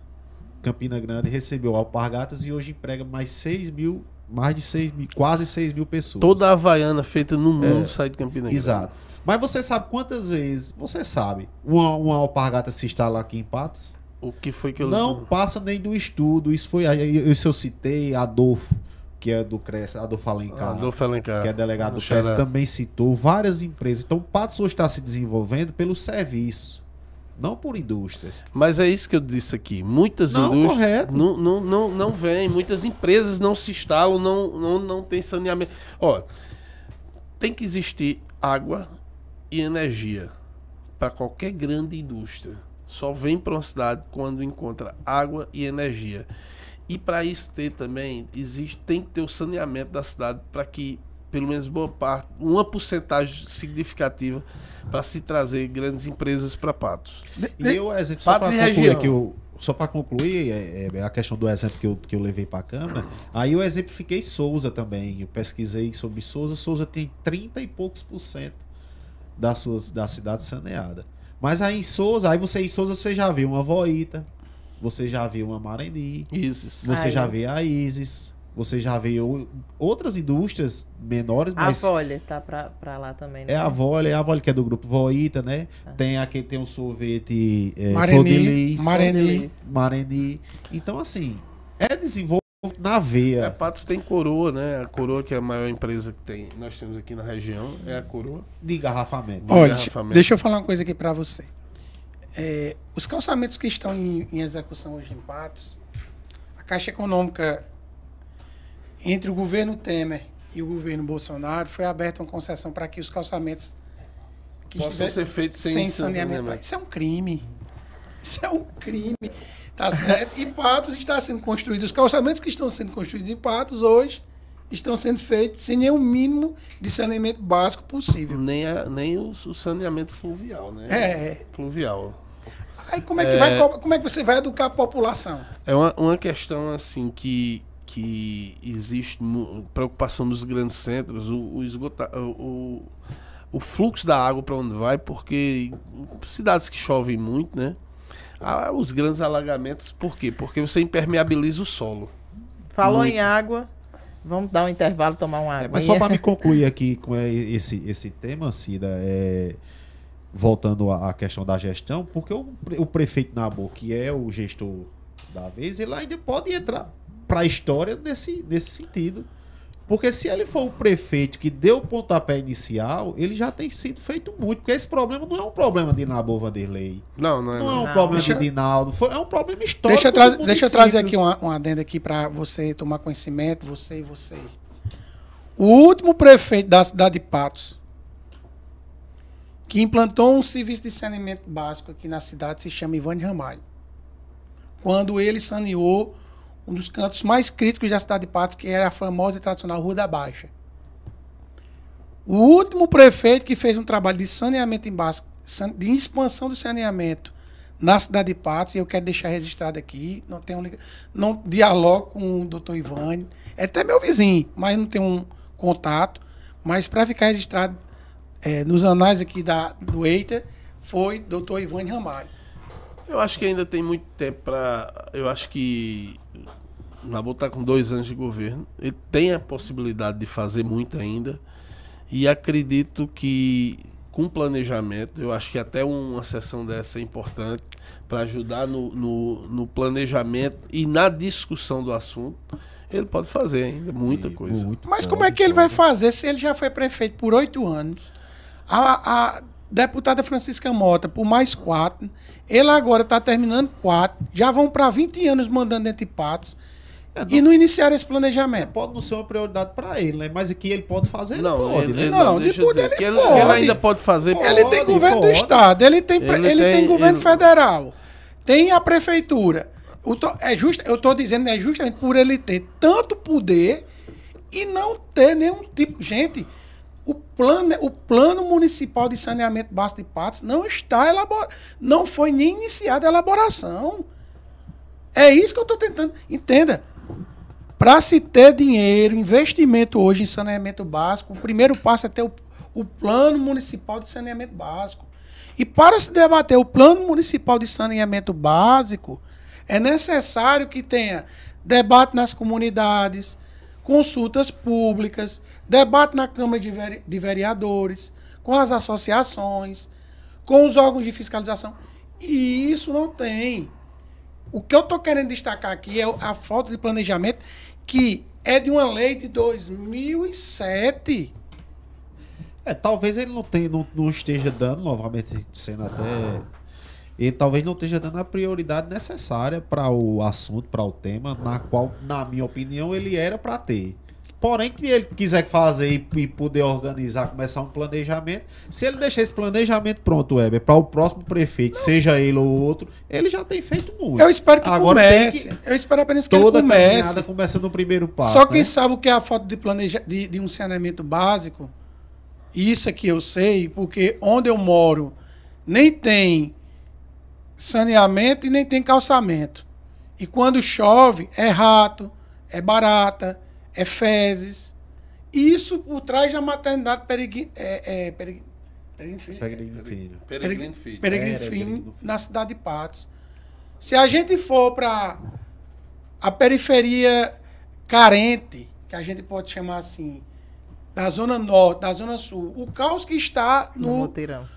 Campina Grande recebeu Alpargatas e hoje emprega mais 6 mil, mais de 6 mil, quase 6 mil pessoas. Toda a Havaiana feita no mundo é, sai de Campina Grande. Exato. Mas você sabe quantas vezes, você sabe, uma, uma Alpargata se instala aqui em Patos? O que foi que eu Não passa nem do estudo. Isso foi. Isso eu citei, Adolfo, que é do Cresce, Adolfo Alencar. Adolfo Alencar. Que é delegado do Cresce, também citou várias empresas. Então o Patos está se desenvolvendo pelo serviço não por indústrias. Mas é isso que eu disse aqui. Muitas não, indústrias correto. não, não, não, não vêm, muitas empresas não se instalam, não, não, não tem saneamento. Ó, tem que existir água e energia para qualquer grande indústria só vem para uma cidade quando encontra água e energia. E para isso ter também, existe, tem que ter o saneamento da cidade para que pelo menos boa parte, uma porcentagem significativa para se trazer grandes empresas para Patos. E eu, exemplo, só para concluir aqui, eu, só para concluir é, é, a questão do exemplo que eu, que eu levei para a Câmara, aí eu exemplifiquei Souza também. Eu pesquisei sobre Souza. Souza tem 30 e poucos por cento das suas, da cidade saneada. Mas aí em Souza, aí você em Souza você já viu uma Voita, você já viu uma Mareni, Isis. você ah, já viu a Isis, você já viu outras indústrias menores, mas... A Vole tá pra, pra lá também, né? É a Vole, é a Vole que é do grupo Voita, né? Tá. Tem aqui, tem o um sorvete é, Mareni, Mareni. Mareni. Então, assim, é desenvolvido na veia. É, Patos tem coroa, né? A coroa que é a maior empresa que tem, nós temos aqui na região, é a coroa. De garrafamento. De Olha, garrafamento. deixa eu falar uma coisa aqui para você. É, os calçamentos que estão em, em, execução hoje em Patos, a Caixa Econômica, entre o governo Temer e o governo Bolsonaro, foi aberta uma concessão para que os calçamentos que possam ser feitos sem, sem saneamento. saneamento. Isso é um crime. Isso é um crime. Tá certo? E Patos está sendo construído. Os calçamentos que estão sendo construídos em Patos hoje estão sendo feitos sem nenhum mínimo de saneamento básico possível. Nem, a, nem o, o, saneamento fluvial, né? É. Fluvial. Aí como é que, é, vai, como é que você vai educar a população? É uma, uma questão assim que, que existe preocupação nos grandes centros, o, o esgotar. o, o fluxo da água para onde vai, porque cidades que chovem muito, né? Ah, os grandes alagamentos, por quê? Porque você impermeabiliza o solo. Falou Muito. em água, vamos dar um intervalo, tomar uma água. É, mas só para me concluir aqui com é, esse, esse tema, Cida, é, voltando à questão da gestão, porque o, o prefeito Nabo, que é o gestor da vez, ele ainda pode entrar para a história nesse, nesse sentido porque se ele for o prefeito que deu o pontapé inicial, ele já tem sido feito muito. Porque esse problema não é um problema de Nabo Vanderlei. Não, não é. Não, é não é um não. problema deixa, de Dinaldo. Foi, é um problema histórico. Deixa eu, tra deixa eu trazer aqui uma, uma adenda aqui para você tomar conhecimento, você e você. O último prefeito da cidade de Patos que implantou um serviço de saneamento básico aqui na cidade se chama Ivone Ramalho. Quando ele saneou um dos cantos mais críticos da cidade de Patos, que era a famosa e tradicional Rua da Baixa. O último prefeito que fez um trabalho de saneamento em base, de expansão do saneamento na cidade de Patos, e eu quero deixar registrado aqui, não tenho, não dialogo com o doutor Ivane, é até meu vizinho, mas não tenho um contato, mas para ficar registrado é, nos anais aqui da, do Eiter, foi doutor Ivane Ramalho. Eu acho que ainda tem muito tempo para. Eu acho que vai está com dois anos de governo. Ele tem a possibilidade de fazer muito ainda. E acredito que com planejamento, eu acho que até uma sessão dessa é importante para ajudar no, no, no, planejamento e na discussão do assunto. Ele pode fazer ainda muita coisa. Muito, Mas como é que ele vai fazer se ele já foi prefeito por oito anos? A, a deputada Francisca Mota por mais quatro. Ele agora está terminando quatro. Já vão para 20 anos mandando entre patos não, é, e não iniciar esse planejamento. Pode não ser uma prioridade para ele, né? Mas que ele pode fazer, ele não, pode. Ele, né? Não, de poder ele, ele pode. Ele ainda pode fazer. Pode, ele tem governo pode. do estado, ele tem, ele, ele tem, tem governo federal, tem a prefeitura. Eu tô, é just, eu tô dizendo, é justamente por ele ter tanto poder e não ter nenhum tipo. Gente, o plano, o plano municipal de saneamento básico de patos não está elaborado. Não foi nem iniciada a elaboração. É isso que eu estou tentando. Entenda. Para se ter dinheiro, investimento hoje em saneamento básico, o primeiro passo é ter o, o plano municipal de saneamento básico. E para se debater o plano municipal de saneamento básico, é necessário que tenha debate nas comunidades, consultas públicas, debate na Câmara de, Vere de Vereadores, com as associações, com os órgãos de fiscalização. E isso não tem. O que eu estou querendo destacar aqui é a falta de planejamento que é de uma lei de 2007. É, talvez ele não, tenha, não, não esteja dando, novamente sendo até. Ele talvez não esteja dando a prioridade necessária para o assunto, para o tema, na qual, na minha opinião, ele era para ter. Porém, que ele quiser fazer e, poder organizar, começar um planejamento, se ele deixar esse planejamento pronto, Weber, para o próximo prefeito, não. seja ele ou outro, ele já tem feito muito. Eu espero que Agora comece. Que, eu espero apenas que toda ele comece. Toda começa no primeiro passo. Só né? quem né? sabe o que é a foto de, planeja de, de um saneamento básico, isso aqui eu sei, porque onde eu moro nem tem saneamento e nem tem calçamento. E quando chove, é rato, é barata é fezes. Isso por trás da maternidade peregrin, é, é, peregrin, peregrino, filho. Peregrino filho. Peregrino filho é, na cidade de Patos. Se a gente for para a periferia carente, que a gente pode chamar assim, da zona norte, da zona sul, o caos que está no, no Monteirão.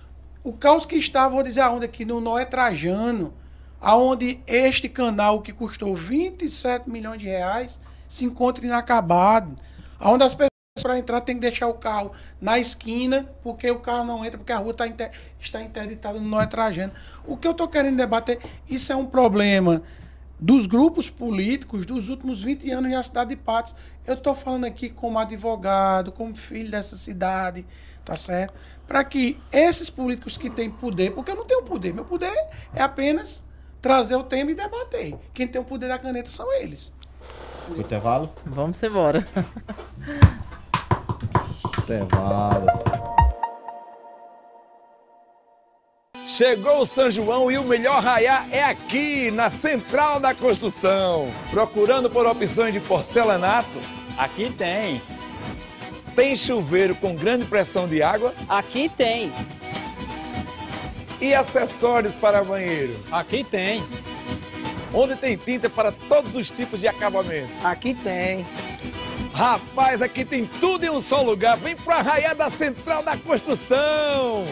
O caos que está, vou dizer aonde aqui, no Noé Trajano, aonde este canal que custou 27 milhões de reais se encontra inacabado. Onde as pessoas para entrar tem que deixar o carro na esquina, porque o carro não entra, porque a rua tá inter, está interditada, não é trajando. O que eu estou querendo debater, isso é um problema dos grupos políticos dos últimos 20 anos na cidade de Patos. Eu estou falando aqui como advogado, como filho dessa cidade, tá certo? Para que esses políticos que têm poder, porque eu não tenho poder, meu poder é apenas trazer o tema e debater. Quem tem o poder da caneta são eles intervalo? Vamos embora. intervalo. Chegou o São João e o melhor raiar é aqui, na Central da Construção. Procurando por opções de porcelanato? Aqui tem. Tem chuveiro com grande pressão de água? Aqui tem. E acessórios para banheiro? Aqui tem onde tem tinta para todos os tipos de acabamento. Aqui tem. Rapaz, aqui tem tudo em um só lugar. Vem para a Raiada Central da Construção.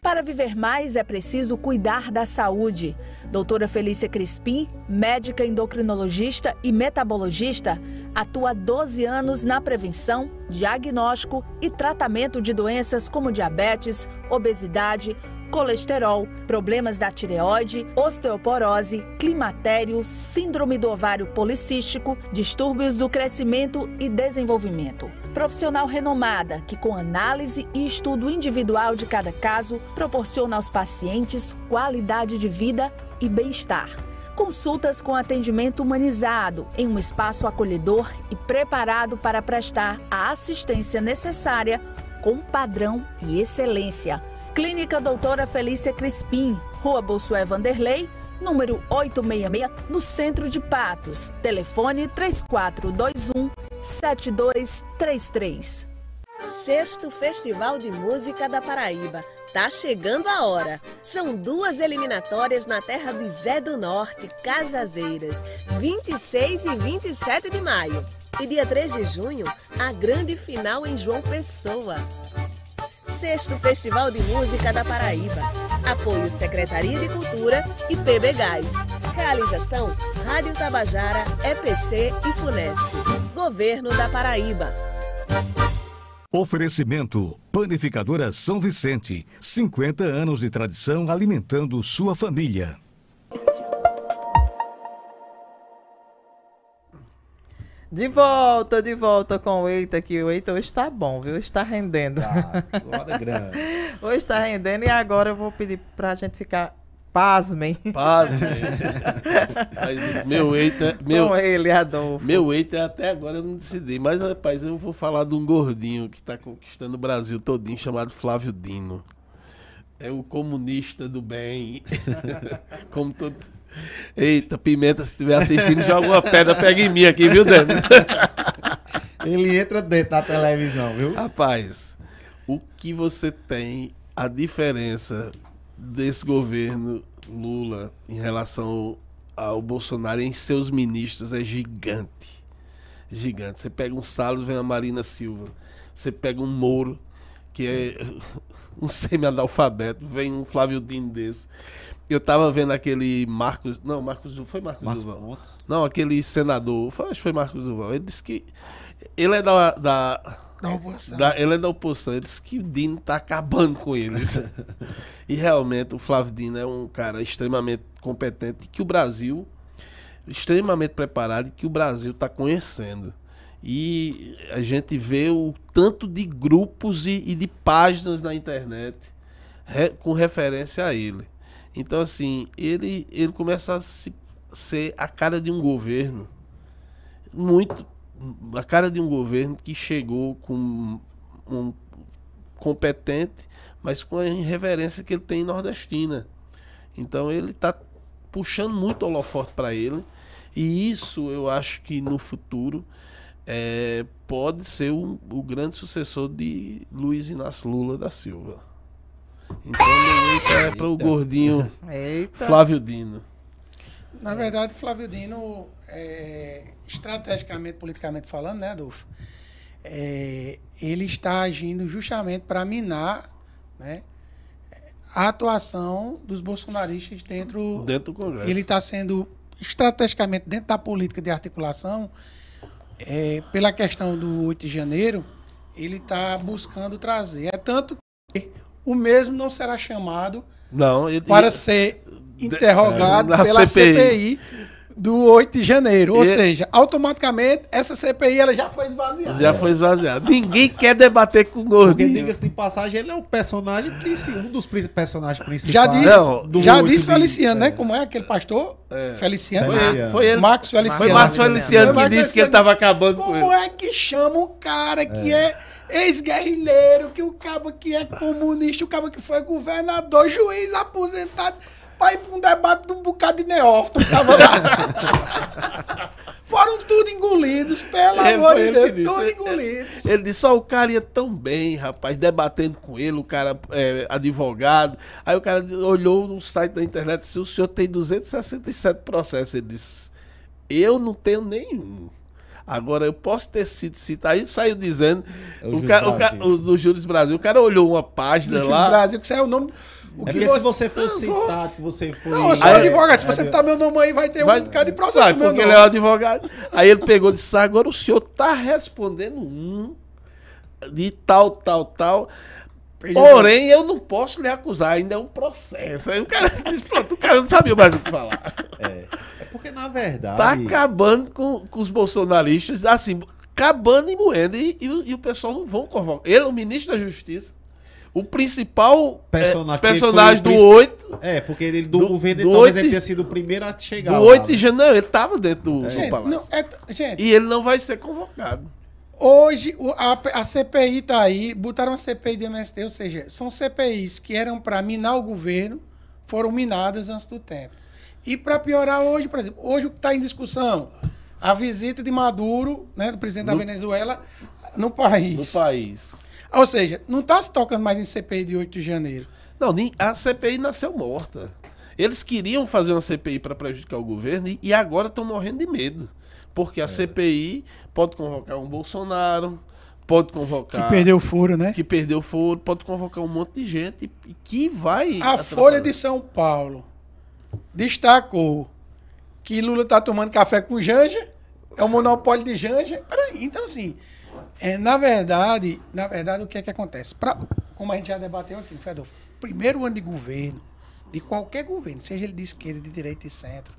Para viver mais é preciso cuidar da saúde. Doutora Felícia Crispim, médica endocrinologista e metabologista, atua há 12 anos na prevenção, diagnóstico e tratamento de doenças como diabetes, obesidade, colesterol, problemas da tireoide, osteoporose, climatério, síndrome do ovário policístico, distúrbios do crescimento e desenvolvimento. Profissional renomada que, com análise e estudo individual de cada caso, proporciona aos pacientes qualidade de vida e bem-estar. Consultas com atendimento humanizado, em um espaço acolhedor e preparado para prestar a assistência necessária com padrão e excelência Clínica Doutora Felícia Crispim, Rua Bolsué Vanderlei, número 866, no centro de Patos. Telefone 3421 7233. Sexto Festival de Música da Paraíba. Tá chegando a hora. São duas eliminatórias na terra de Zé do Norte, Cajazeiras, 26 e 27 de maio. E dia 3 de junho, a grande final em João Pessoa sexto Festival de Música da Paraíba. Apoio Secretaria de Cultura e PB Gás. Realização Rádio Tabajara, EPC e Funesp. Governo da Paraíba. Oferecimento Panificadora São Vicente. 50 anos de tradição alimentando sua família. De volta, de volta com o Eita, que o Eita hoje está bom, viu? Está rendendo. Ah, roda grande. hoje está rendendo e agora eu vou pedir para a gente ficar pasmem. Pasmem. meu Eita... Meu, com ele, Adolfo. Meu Eita até agora eu não decidi, mas rapaz, eu vou falar de um gordinho que está conquistando o Brasil todinho, chamado Flávio Dino. É o comunista do bem. Como todo Eita, Pimenta, se estiver assistindo, joga uma pedra, pega em mim aqui, viu, Dani? Ele entra dentro da televisão, viu? Rapaz, o que você tem, a diferença desse governo Lula em relação ao Bolsonaro em seus ministros é gigante. Gigante. Você pega um Salles, vem a Marina Silva. Você pega um Moro, que é um semi-analfabeto, vem um Flávio Dino desse. Eu tava vendo aquele Marcos. Não, Marcos Foi Marcos, Marcos Duval. Não, aquele senador. Foi, acho que foi Marcos Duval. Ele disse que. Ele é da. da, da oposição. Da, ele é da oposição. Ele disse que o Dino tá acabando com eles. e realmente o Flávio Dino é um cara extremamente competente que o Brasil. Extremamente preparado e que o Brasil tá conhecendo. E a gente vê o tanto de grupos e, e de páginas na internet re, com referência a ele. Então, assim, ele, ele começa a se, ser a cara de um governo muito. a cara de um governo que chegou com um competente, mas com a irreverência que ele tem nordestina. Então, ele está puxando muito holofote para ele. E isso eu acho que no futuro é, pode ser o, o grande sucessor de Luiz Inácio Lula da Silva. Então meu é Eita é o gordinho Eita. Flávio Dino. Na verdade, Flávio Dino, é, estrategicamente, politicamente falando, né, Adolfo? É, ele está agindo justamente para minar né, a atuação dos bolsonaristas dentro, dentro do Congresso. Ele está sendo estrategicamente dentro da política de articulação, é, pela questão do 8 de janeiro, ele está buscando trazer. É tanto que o mesmo não será chamado não, para ser interrogado de, é, pela CPI. CPI. do 8 de janeiro. Ou e, seja, automaticamente essa CPI ela já foi esvaziada. Já foi esvaziada. Ninguém quer debater com o Gordinho. Diga-se de passagem, ele é o personagem um dos personagens principais. Já disse, não, já disse Feliciano, de, né? É. Como é aquele pastor? É. Feliciano. Foi, ele, foi ele. Marcos Feliciano. Foi Marcos Feliciano, Marcos Feliciano que disse que ele estava acabando Como com ele. Como é que chama o cara que é, é ex-guerrilheiro, que o cabo que é comunista, o cabo que foi governador, juiz aposentado, pra ir pra um debate de um bocado de neófito que tava lá. Foram tudo engolidos, pelo é, amor de Deus, tudo disse. É. engolidos. Ele disse, ó, oh, o cara ia tão bem, rapaz, debatendo com ele, o cara é, advogado. Aí o cara olhou no site da internet e disse, o senhor tem 267 processos. Ele disse, eu não tenho nenhum. Agora, eu posso ter sido citado. Aí saiu dizendo. É o, o, cara, o, o, do Júris Brasil. O cara olhou uma página do lá. Júris Brasil, que saiu é o nome. O é que você... se você for citado, que você for. Não, eu sou aí, é- advogado. Se você botar meu nome aí, vai ter vai, um bocado de processo. Sabe, porque nome. ele é um advogado. Aí ele pegou e disse: agora o senhor tá respondendo um de tal, tal, tal. Porém, eu não posso lhe acusar, ainda é um processo. Aí o cara disse, pronto, o cara não sabia mais o que falar. É, é porque, na verdade. Tá acabando com, com os bolsonaristas, assim, acabando e moendo, e, e, e o pessoal não vão convocar. Ele, o ministro da Justiça, o principal personagem, é, personagem do 8. É, porque ele do, do governo do talvez 8, ele tenha sido o primeiro a chegar. Do lá, 8 de né? janeiro, ele estava dentro do, é, do palácio. Não, é, gente, e ele não vai ser convocado. Hoje a, a CPI está aí, botaram a CPI de MST, ou seja, são CPIs que eram para minar o governo, foram minadas antes do tempo. E para piorar hoje, por exemplo, hoje o que está em discussão, a visita de Maduro, né, do presidente no, da Venezuela, no país. No país. Ou seja, não está se tocando mais em CPI de 8 de janeiro. Não, nem a CPI nasceu morta. Eles queriam fazer uma CPI para prejudicar o governo e, e agora estão morrendo de medo. Porque a é. CPI pode convocar um Bolsonaro, pode convocar. Que perdeu o furo, né? Que perdeu o furo, pode convocar um monte de gente que vai. A Folha de São Paulo destacou que Lula está tomando café com Janja, é o monopólio de Janja. Peraí, então assim. É, na verdade, na verdade, o que é que acontece? Pra, como a gente já debateu aqui, né, Fedor, primeiro ano de governo, de qualquer governo, seja ele de esquerda, de direita e centro,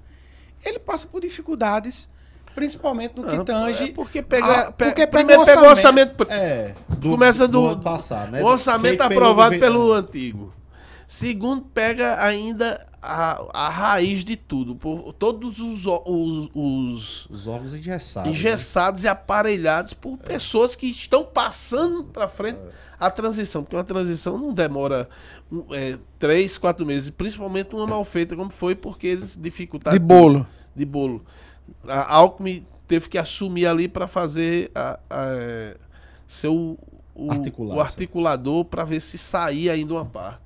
ele passa por dificuldades Principalmente no que ah, tange. É porque pega, a, porque pega primeiro pega o orçamento. É, do, começa do, do passado, né? O orçamento Feito aprovado pelo, pelo antigo. Segundo, pega ainda a, a raiz de tudo. Por, todos os, os, os, os órgãos engessados. Né? Engessados né? e aparelhados por é. pessoas que estão passando para frente é. a transição. Porque uma transição não demora é, três, quatro meses. Principalmente uma mal feita, como foi, porque eles dificultaram. De bolo. De bolo a Alckmin teve que assumir ali para fazer a, a, é, seu o, o articulador para ver se sair ainda uma parte.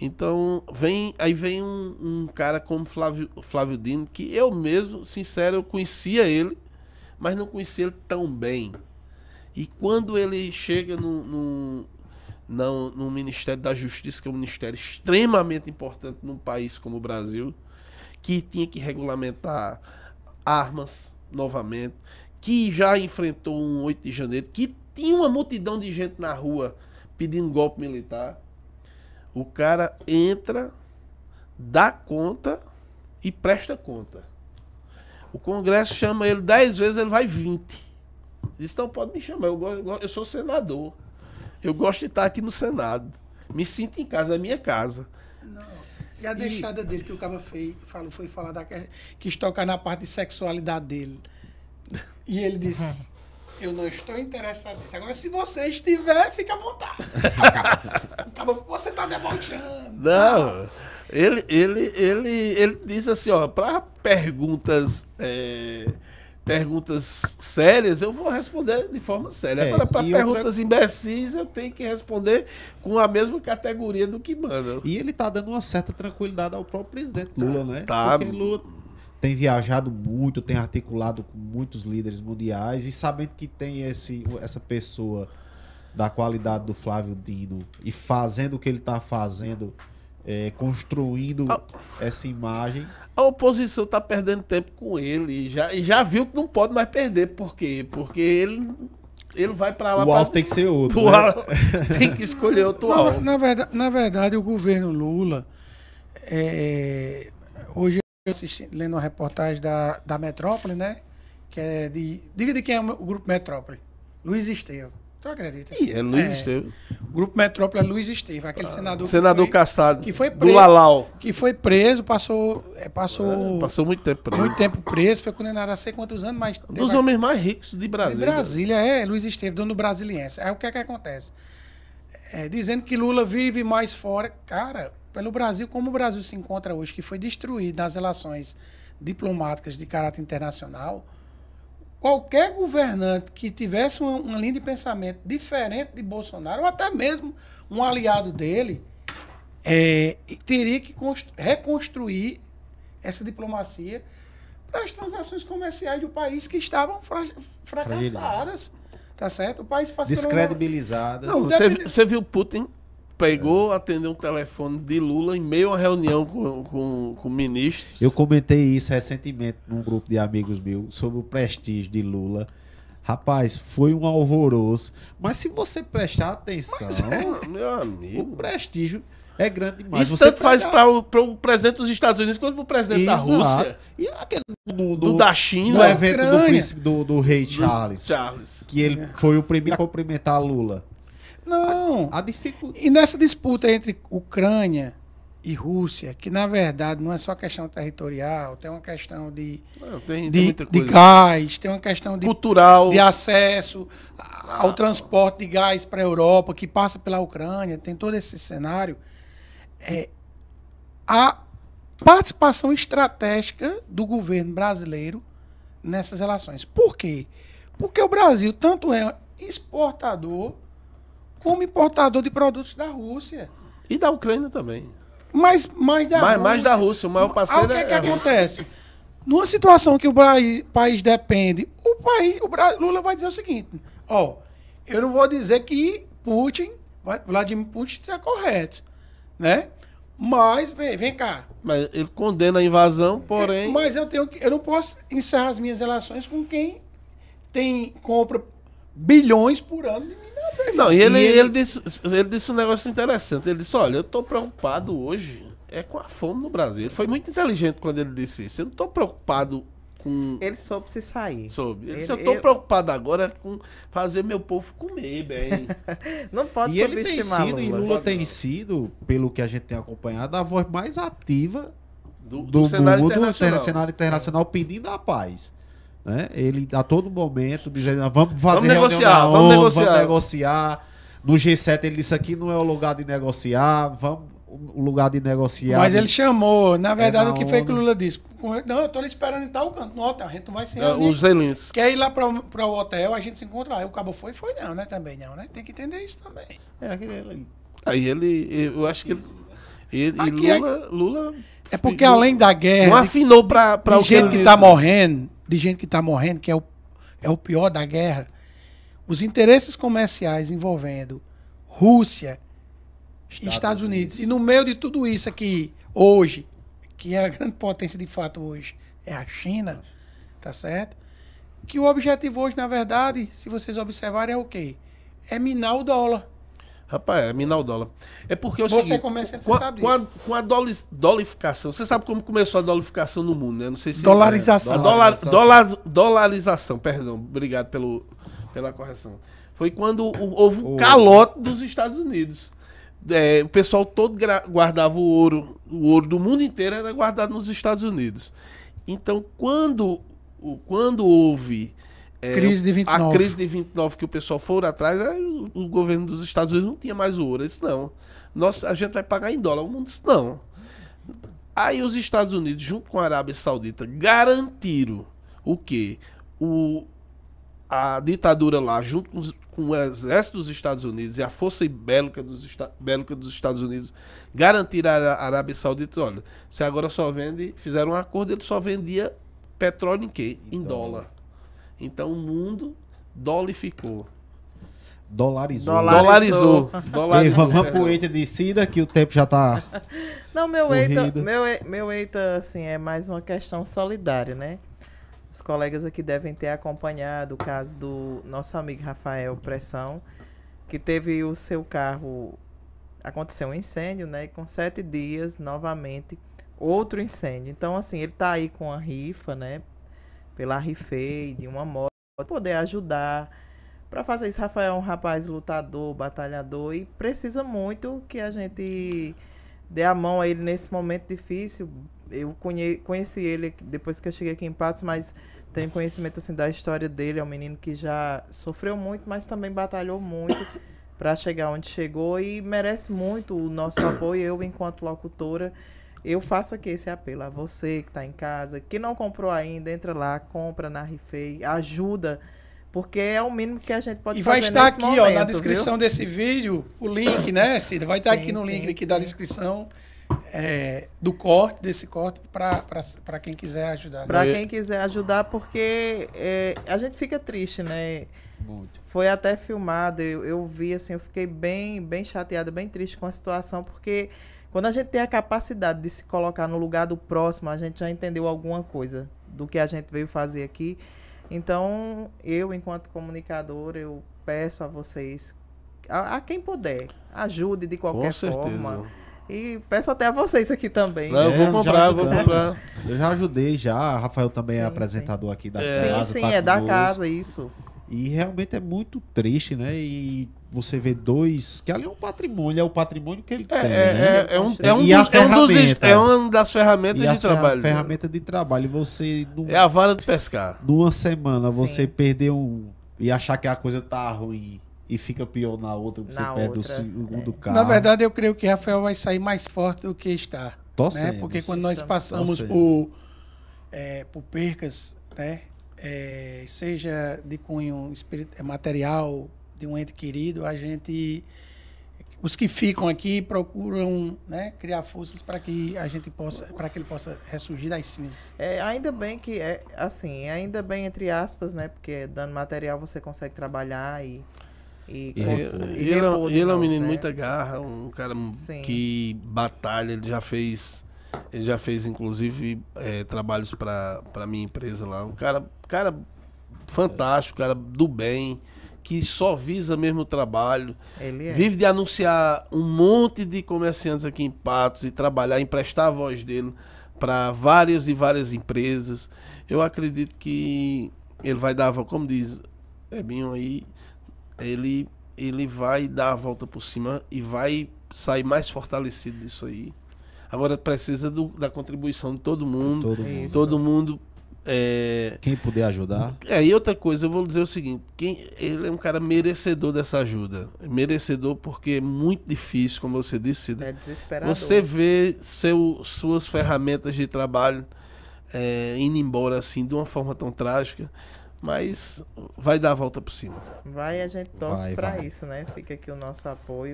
Então, vem, aí vem um, um, cara como Flávio, Flávio Dino, que eu mesmo, sincero, eu conhecia ele, mas não conhecia ele tão bem. E quando ele chega no, no, no, no Ministério da Justiça, que é um ministério extremamente importante num país como o Brasil, que tinha que regulamentar armas novamente, que já enfrentou um 8 de janeiro, que tinha uma multidão de gente na rua pedindo golpe militar. O cara entra, dá conta e presta conta. O Congresso chama ele 10 vezes, ele vai 20. Diz, então pode me chamar, eu, eu sou senador. Eu gosto de estar aqui no Senado. Me sinto em casa, é minha casa. Não. E a deixada e... dele que o Caba fez, falou, foi falar da quis tocar na parte de sexualidade dele. E ele disse. Eu não estou interessado nisso. Agora, se você estiver, fica à vontade. Acaba, você está debochando. Não. Ele, ele, ele, ele diz assim, ó, para perguntas é, perguntas sérias, eu vou responder de forma séria. É, Agora, para perguntas outra... imbecis, eu tenho que responder com a mesma categoria do que manda. E ele está dando uma certa tranquilidade ao próprio presidente tá, Lula, né? Tá. Porque Lula tem viajado muito, tem articulado com muitos líderes mundiais e sabendo que tem esse, essa pessoa da qualidade do Flávio Dino e fazendo o que ele está fazendo é, construindo a... essa imagem. A oposição está perdendo tempo com ele. E já, já viu que não pode mais perder. Por quê? Porque ele ele vai para lá. O alvo pra... tem que ser outro. Né? Alvo... tem que escolher outro na, Na verdade, na verdade, o governo Lula. É... hoje eu assisti, lendo uma reportagem da, da Metrópole, né? Que é de. Diga de quem é o grupo Metrópole? Luiz Estevam. Tu acredita? é Luiz é, Esteves. Grupo Metrópole é Luiz Esteves, aquele ah, senador. Senador caçado. Que foi preso. Do Lalau. Que foi preso, passou. É, passou, é, passou muito tempo preso. Muito tempo preso, foi condenado a sei quantos anos, mas. Um dos homens mais ricos de Brasília. De Brasília, é, Luiz Esteves, dono do Brasiliense. Aí o que é que acontece? É, dizendo que Lula vive mais fora. Cara, pelo Brasil, como o Brasil se encontra hoje, que foi destruído nas relações diplomáticas de caráter internacional qualquer governante que tivesse uma, uma, linha de pensamento diferente de Bolsonaro, ou até mesmo um aliado dele, é, teria que reconstruir essa diplomacia para as transações comerciais do país que estavam fra fracassadas. Tá certo? O país passou. Descredibilizadas. Não, você, você viu Putin pegou, atendeu um telefone de Lula em meio a reunião com, com, com ministros. Eu comentei isso recentemente num grupo de amigos meus sobre o prestígio de Lula. Rapaz, foi um alvoroço. Mas se você prestar atenção, é, meu amigo. o prestígio é grande demais. Isso você tanto faz para o, o presidente dos Estados Unidos quanto para o presidente Exato. da Rússia. E aquele do, do, do da China. No evento do, príncipe, do, do rei Charles, Charles. Que ele é. foi o primeiro a cumprimentar Lula. Não. A, a dificuldade. E nessa disputa entre Ucrânia e Rússia, que na verdade não é só questão territorial, tem uma questão de, não, é, tem, de, tem de gás, tem uma questão de, cultural, de acesso ao ah, transporte de gás para a Europa, que passa pela Ucrânia, tem todo esse cenário. É, a participação estratégica do governo brasileiro nessas relações. Por quê? Porque o Brasil tanto é exportador como importador de produtos da Rússia. E da Ucrânia também. Mas mais da mais, Rússia. Mais da Rússia, o maior parceiro o que é, que é acontece? Numa situação que o país depende, o país, o Brasil, Lula vai dizer o seguinte: ó, eu não vou dizer que Putin, Vladimir Putin está correto, né? Mas vem, vem cá. Mas ele condena a invasão, é, porém. Mas eu tenho que, eu não posso encerrar as minhas relações com quem tem compra bilhões por ano de minério. Não, e ele, e ele... Ele, disse, ele disse um negócio interessante. Ele disse: Olha, eu estou preocupado hoje é com a fome no Brasil. Ele foi muito inteligente quando ele disse isso. Eu não estou preocupado com. Ele soube se sair. Soube. Ele, ele disse: Eu estou preocupado agora com fazer meu povo comer bem. não pode e ele tem sido, E Lula tem sido, pelo que a gente tem acompanhado, a voz mais ativa do, do, do, cenário, Google, internacional. do cenário internacional pedindo a paz. Né? Ele a tá todo momento dizendo, ah, vamos fazer vamos negociar, ONU, vamos negociar, vamos negociar. No G7 ele disse aqui não é o lugar de negociar, vamos o lugar de negociar. Mas ele chamou, na é verdade, é o que foi que o Lula disse. Não, eu tô lhe esperando em tal canto. hotel, a gente não vai ser. É, os Quer ir lá para o hotel, a gente se encontra. Aí o cabo foi, foi não, né? Também não, né? Tem que entender isso também. É, aquele. Aí ele. Eu acho que ele. ele Aqui, Lula, é- Lula. É porque além da guerra. Não afinou para o Gente que, que tá morrendo de gente que está morrendo, que é o, é o pior da guerra, os interesses comerciais envolvendo Rússia Estados, Estados Unidos. Unidos. E no meio de tudo isso aqui, hoje, que é a grande potência de fato hoje, é a China, tá certo? Que o objetivo hoje, na verdade, se vocês observarem, é o quê? É minar o dólar. Rapaz, é minar o dólar. É porque eu é você seguinte... Você comerciante, você com, sabe com disso. A, com a dolificação... Você sabe como começou a dolificação no mundo, né? Não sei se... Dolarização. É, dolar, dolarização, perdão. Obrigado pelo, pela correção. Foi quando houve o calote dos Estados Unidos. É, o pessoal todo guardava o ouro. O ouro do mundo inteiro era guardado nos Estados Unidos. Então, quando, quando houve é, crise de 29. A crise de 29 que o pessoal for atrás, é, o governo dos Estados Unidos não tinha mais ouro. isso não. Nossa, a gente vai pagar em dólar. O mundo disse não. Aí os Estados Unidos, junto com a Arábia Saudita, garantiram o quê? O, a ditadura lá, junto com, com o exército dos Estados Unidos e a força bélica dos, bélica dos Estados Unidos, garantiram a Arábia Saudita, olha, você agora só vende, fizeram um acordo, ele só vendia petróleo em quê? Em, em dólar. dólar. Então o mundo dolificou. Dolarizou. Dolarizou. Dolarizou. Dolarizou vamos pro eita de Cida, que o tempo já tá. Não, meu eita, meu, meu eita, assim, é mais uma questão solidária, né? Os colegas aqui devem ter acompanhado o caso do nosso amigo Rafael Pressão, que teve o seu carro. Aconteceu um incêndio, né? E com sete dias, novamente, outro incêndio. Então, assim, ele tá aí com a rifa, né? pela de uma moto, poder ajudar. Para fazer isso, Rafael é um rapaz lutador, batalhador e precisa muito que a gente dê a mão a ele nesse momento difícil. Eu conheci ele depois que eu cheguei aqui em Patos, mas tenho conhecimento assim da história dele. É um menino que já sofreu muito, mas também batalhou muito para chegar onde chegou e merece muito o nosso apoio. Eu, enquanto locutora, eu faço aqui esse apelo a você que está em casa, que não comprou ainda, entra lá, compra na Rifei, ajuda, porque é o mínimo que a gente pode e fazer. E vai estar aqui, momento, ó, na descrição viu? desse vídeo, o link, né, Cida? Vai estar sim, aqui no sim, link aqui sim. da descrição. É, do corte, desse corte, para quem quiser ajudar. Né? Para quem quiser ajudar, porque é, a gente fica triste, né? Muito. Foi até filmado, eu, eu vi, assim, eu fiquei bem, bem chateada, bem triste com a situação, porque quando a gente tem a capacidade de se colocar no lugar do próximo, a gente já entendeu alguma coisa do que a gente veio fazer aqui. Então, eu, enquanto comunicador, eu peço a vocês, a, a quem puder, ajude de qualquer forma. E peço até a vocês aqui também. Não, eu né? vou é, comprar, vou comprar. Eu já ajudei já. A Rafael também é sim, é apresentador sim. aqui da é. casa. Sim, sim, tá é conosco. da casa, isso. E realmente é muito triste, né? E você vê dois. Que ali é um patrimônio, é o patrimônio que ele é, tem. É, né? é, é um, é, dos, é, é uma das ferramentas e de trabalho. Né? ferramenta de trabalho. Você. Num, é a vara de pescar. Numa semana Sim. você perder um e achar que a coisa tá ruim e fica pior na outra, você perde o segundo é. carro. Na verdade, eu creio que Rafael vai sair mais forte do que está. né? Porque quando nós passamos por, é, por percas, né? É, seja de cunho é, material, de um ente querido, a gente os que ficam aqui procuram né, criar forças para que a gente possa para que ele possa ressurgir das cinzas é, ainda bem que é assim ainda bem entre aspas né porque dando material você consegue trabalhar e e, e, e, ele, ele é um é menino né? muita garra um cara Sim. que batalha ele já fez ele já fez inclusive é, trabalhos para para minha empresa lá um cara cara fantástico cara do bem que só visa mesmo o trabalho. Ele é. Vive de anunciar um monte de comerciantes aqui em Patos e trabalhar, emprestar a voz dele para várias e várias empresas. Eu acredito que ele vai dar, como diz Ebinho aí, ele, ele vai dar a volta por cima e vai sair mais fortalecido disso aí. Agora precisa do, da contribuição de todo mundo. Todo mundo. É todo mundo é... Quem puder ajudar. É, e outra coisa, eu vou dizer o seguinte: quem, ele é um cara merecedor dessa ajuda. Merecedor porque é muito difícil, como você disse, É desesperador. Você vê seu, suas ferramentas de trabalho é, indo embora assim, de uma forma tão trágica. Mas vai dar a volta por cima. Vai, a gente torce para isso, né? Fica aqui o nosso apoio.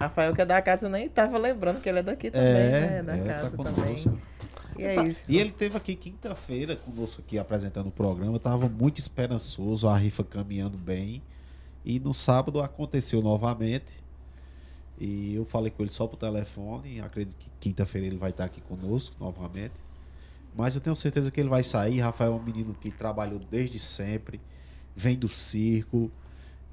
Rafael, que é da casa, eu nem tava lembrando que ele é daqui também, é, né? É da é, tá casa tá também. E é tá. isso. E ele teve aqui quinta-feira conosco aqui apresentando o programa. Eu tava muito esperançoso, a rifa caminhando bem. E no sábado aconteceu novamente. E eu falei com ele só por telefone. Acredito que quinta-feira ele vai estar aqui conosco novamente. Mas eu tenho certeza que ele vai sair. Rafael é um menino que trabalhou desde sempre, vem do circo.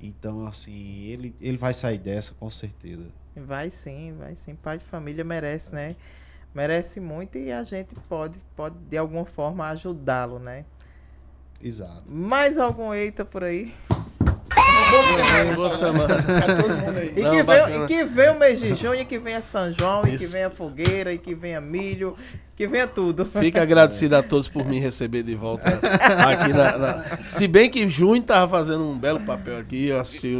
Então, assim, ele, ele vai sair dessa, com certeza. Vai sim, vai sim. Pai de família merece, né? merece muito e a gente pode, pode de alguma forma, ajudá-lo, né? Exato. Mais algum eita por aí? Boa semana. Boa semana. Tá e, que Não, vem, e que o mês de junho, e que venha São João, Isso. e que venha fogueira, e que venha milho, que venha tudo. Fica agradecido a todos por me receber de volta aqui na, na... Se bem que junho tava fazendo um belo papel aqui, eu assisti.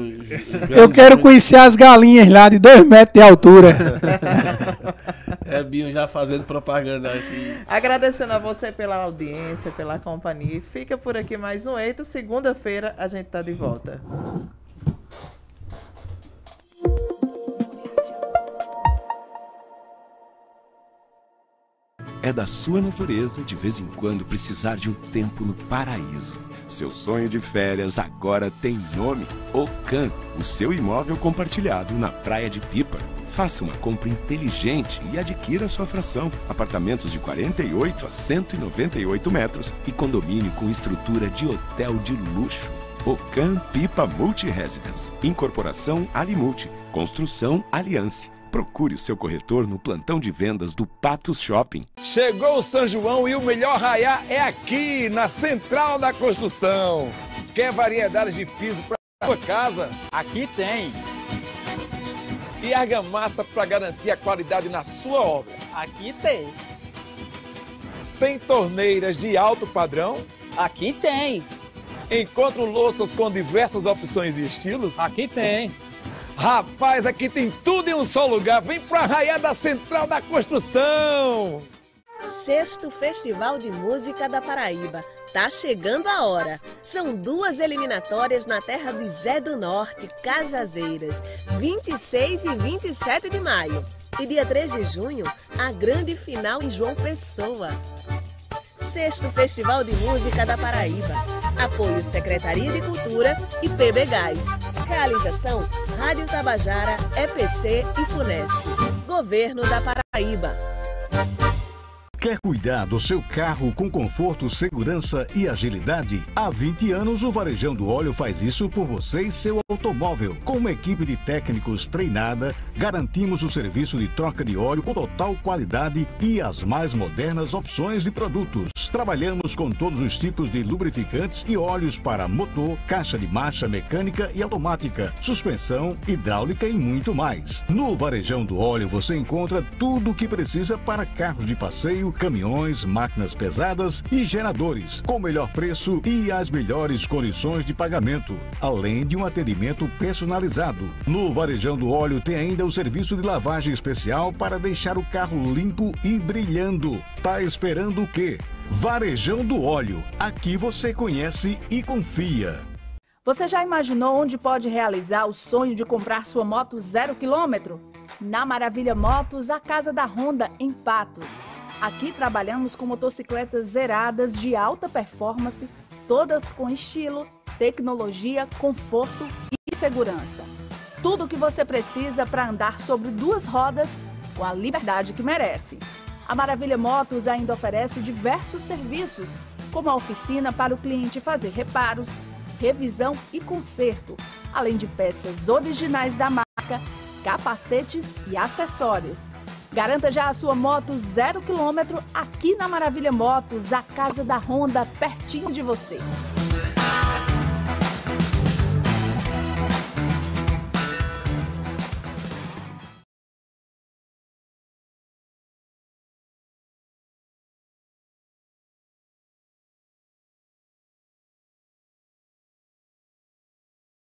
eu quero junho. conhecer as galinhas lá de dois metros de altura. É Binho já fazendo propaganda aqui. Agradecendo a você pela audiência, pela companhia. Fica por aqui mais um Eita. Segunda-feira a gente tá de volta. É da sua natureza, de vez em quando, precisar de um tempo no paraíso. Seu sonho de férias agora tem nome: Ocan, o seu imóvel compartilhado na Praia de Pipa. Faça uma compra inteligente e adquira sua fração. Apartamentos de 48 a 198 metros e condomínio com estrutura de hotel de luxo. Ocan Pipa Multi Residence. Incorporação Alimulti. Construção Aliança. Procure o seu corretor no plantão de vendas do Patos Shopping. Chegou o São João e o melhor raiar é aqui, na Central da Construção. Quer variedades de piso para sua casa? Aqui tem e argamassa para garantir a qualidade na sua obra. Aqui tem. Tem torneiras de alto padrão? Aqui tem. Encontro louças com diversas opções e estilos? Aqui tem. Rapaz, aqui tem tudo em um só lugar. Vem para a Raiada Central da Construção. Sexto Festival de Música da Paraíba. Tá chegando a hora. São duas eliminatórias na terra de Zé do Norte, Cajazeiras, 26 e 27 de maio. E dia 3 de junho, a grande final em João Pessoa. Sexto Festival de Música da Paraíba. Apoio Secretaria de Cultura e PB Gás. Realização: Rádio Tabajara, EPC e FUNESC. Governo da Paraíba. Quer cuidar do seu carro com conforto, segurança e agilidade? Há 20 anos, o Varejão do Óleo faz isso por você e seu automóvel. Com uma equipe de técnicos treinada, garantimos o serviço de troca de óleo com total qualidade e as mais modernas opções e produtos. Trabalhamos com todos os tipos de lubrificantes e óleos para motor, caixa de marcha mecânica e automática, suspensão, hidráulica e muito mais. No Varejão do Óleo você encontra tudo o que precisa para carros de passeio caminhões, máquinas pesadas e geradores, com melhor preço e as melhores condições de pagamento, além de um atendimento personalizado. No Varejão do Óleo tem ainda o serviço de lavagem especial para deixar o carro limpo e brilhando. Tá esperando o quê? Varejão do Óleo. Aqui você conhece e confia. Você já imaginou onde pode realizar o sonho de comprar sua moto zero quilômetro? Na Maravilha Motos, a casa da Honda em Patos. Aqui trabalhamos com motocicletas zeradas de alta performance, todas com estilo, tecnologia, conforto e segurança. Tudo o que você precisa para andar sobre duas rodas com a liberdade que merece. A Maravilha Motos ainda oferece diversos serviços, como a oficina para o cliente fazer reparos, revisão e conserto, além de peças originais da marca, capacetes e acessórios. Garanta já a sua moto zero quilômetro aqui na Maravilha Motos, a casa da Honda pertinho de você.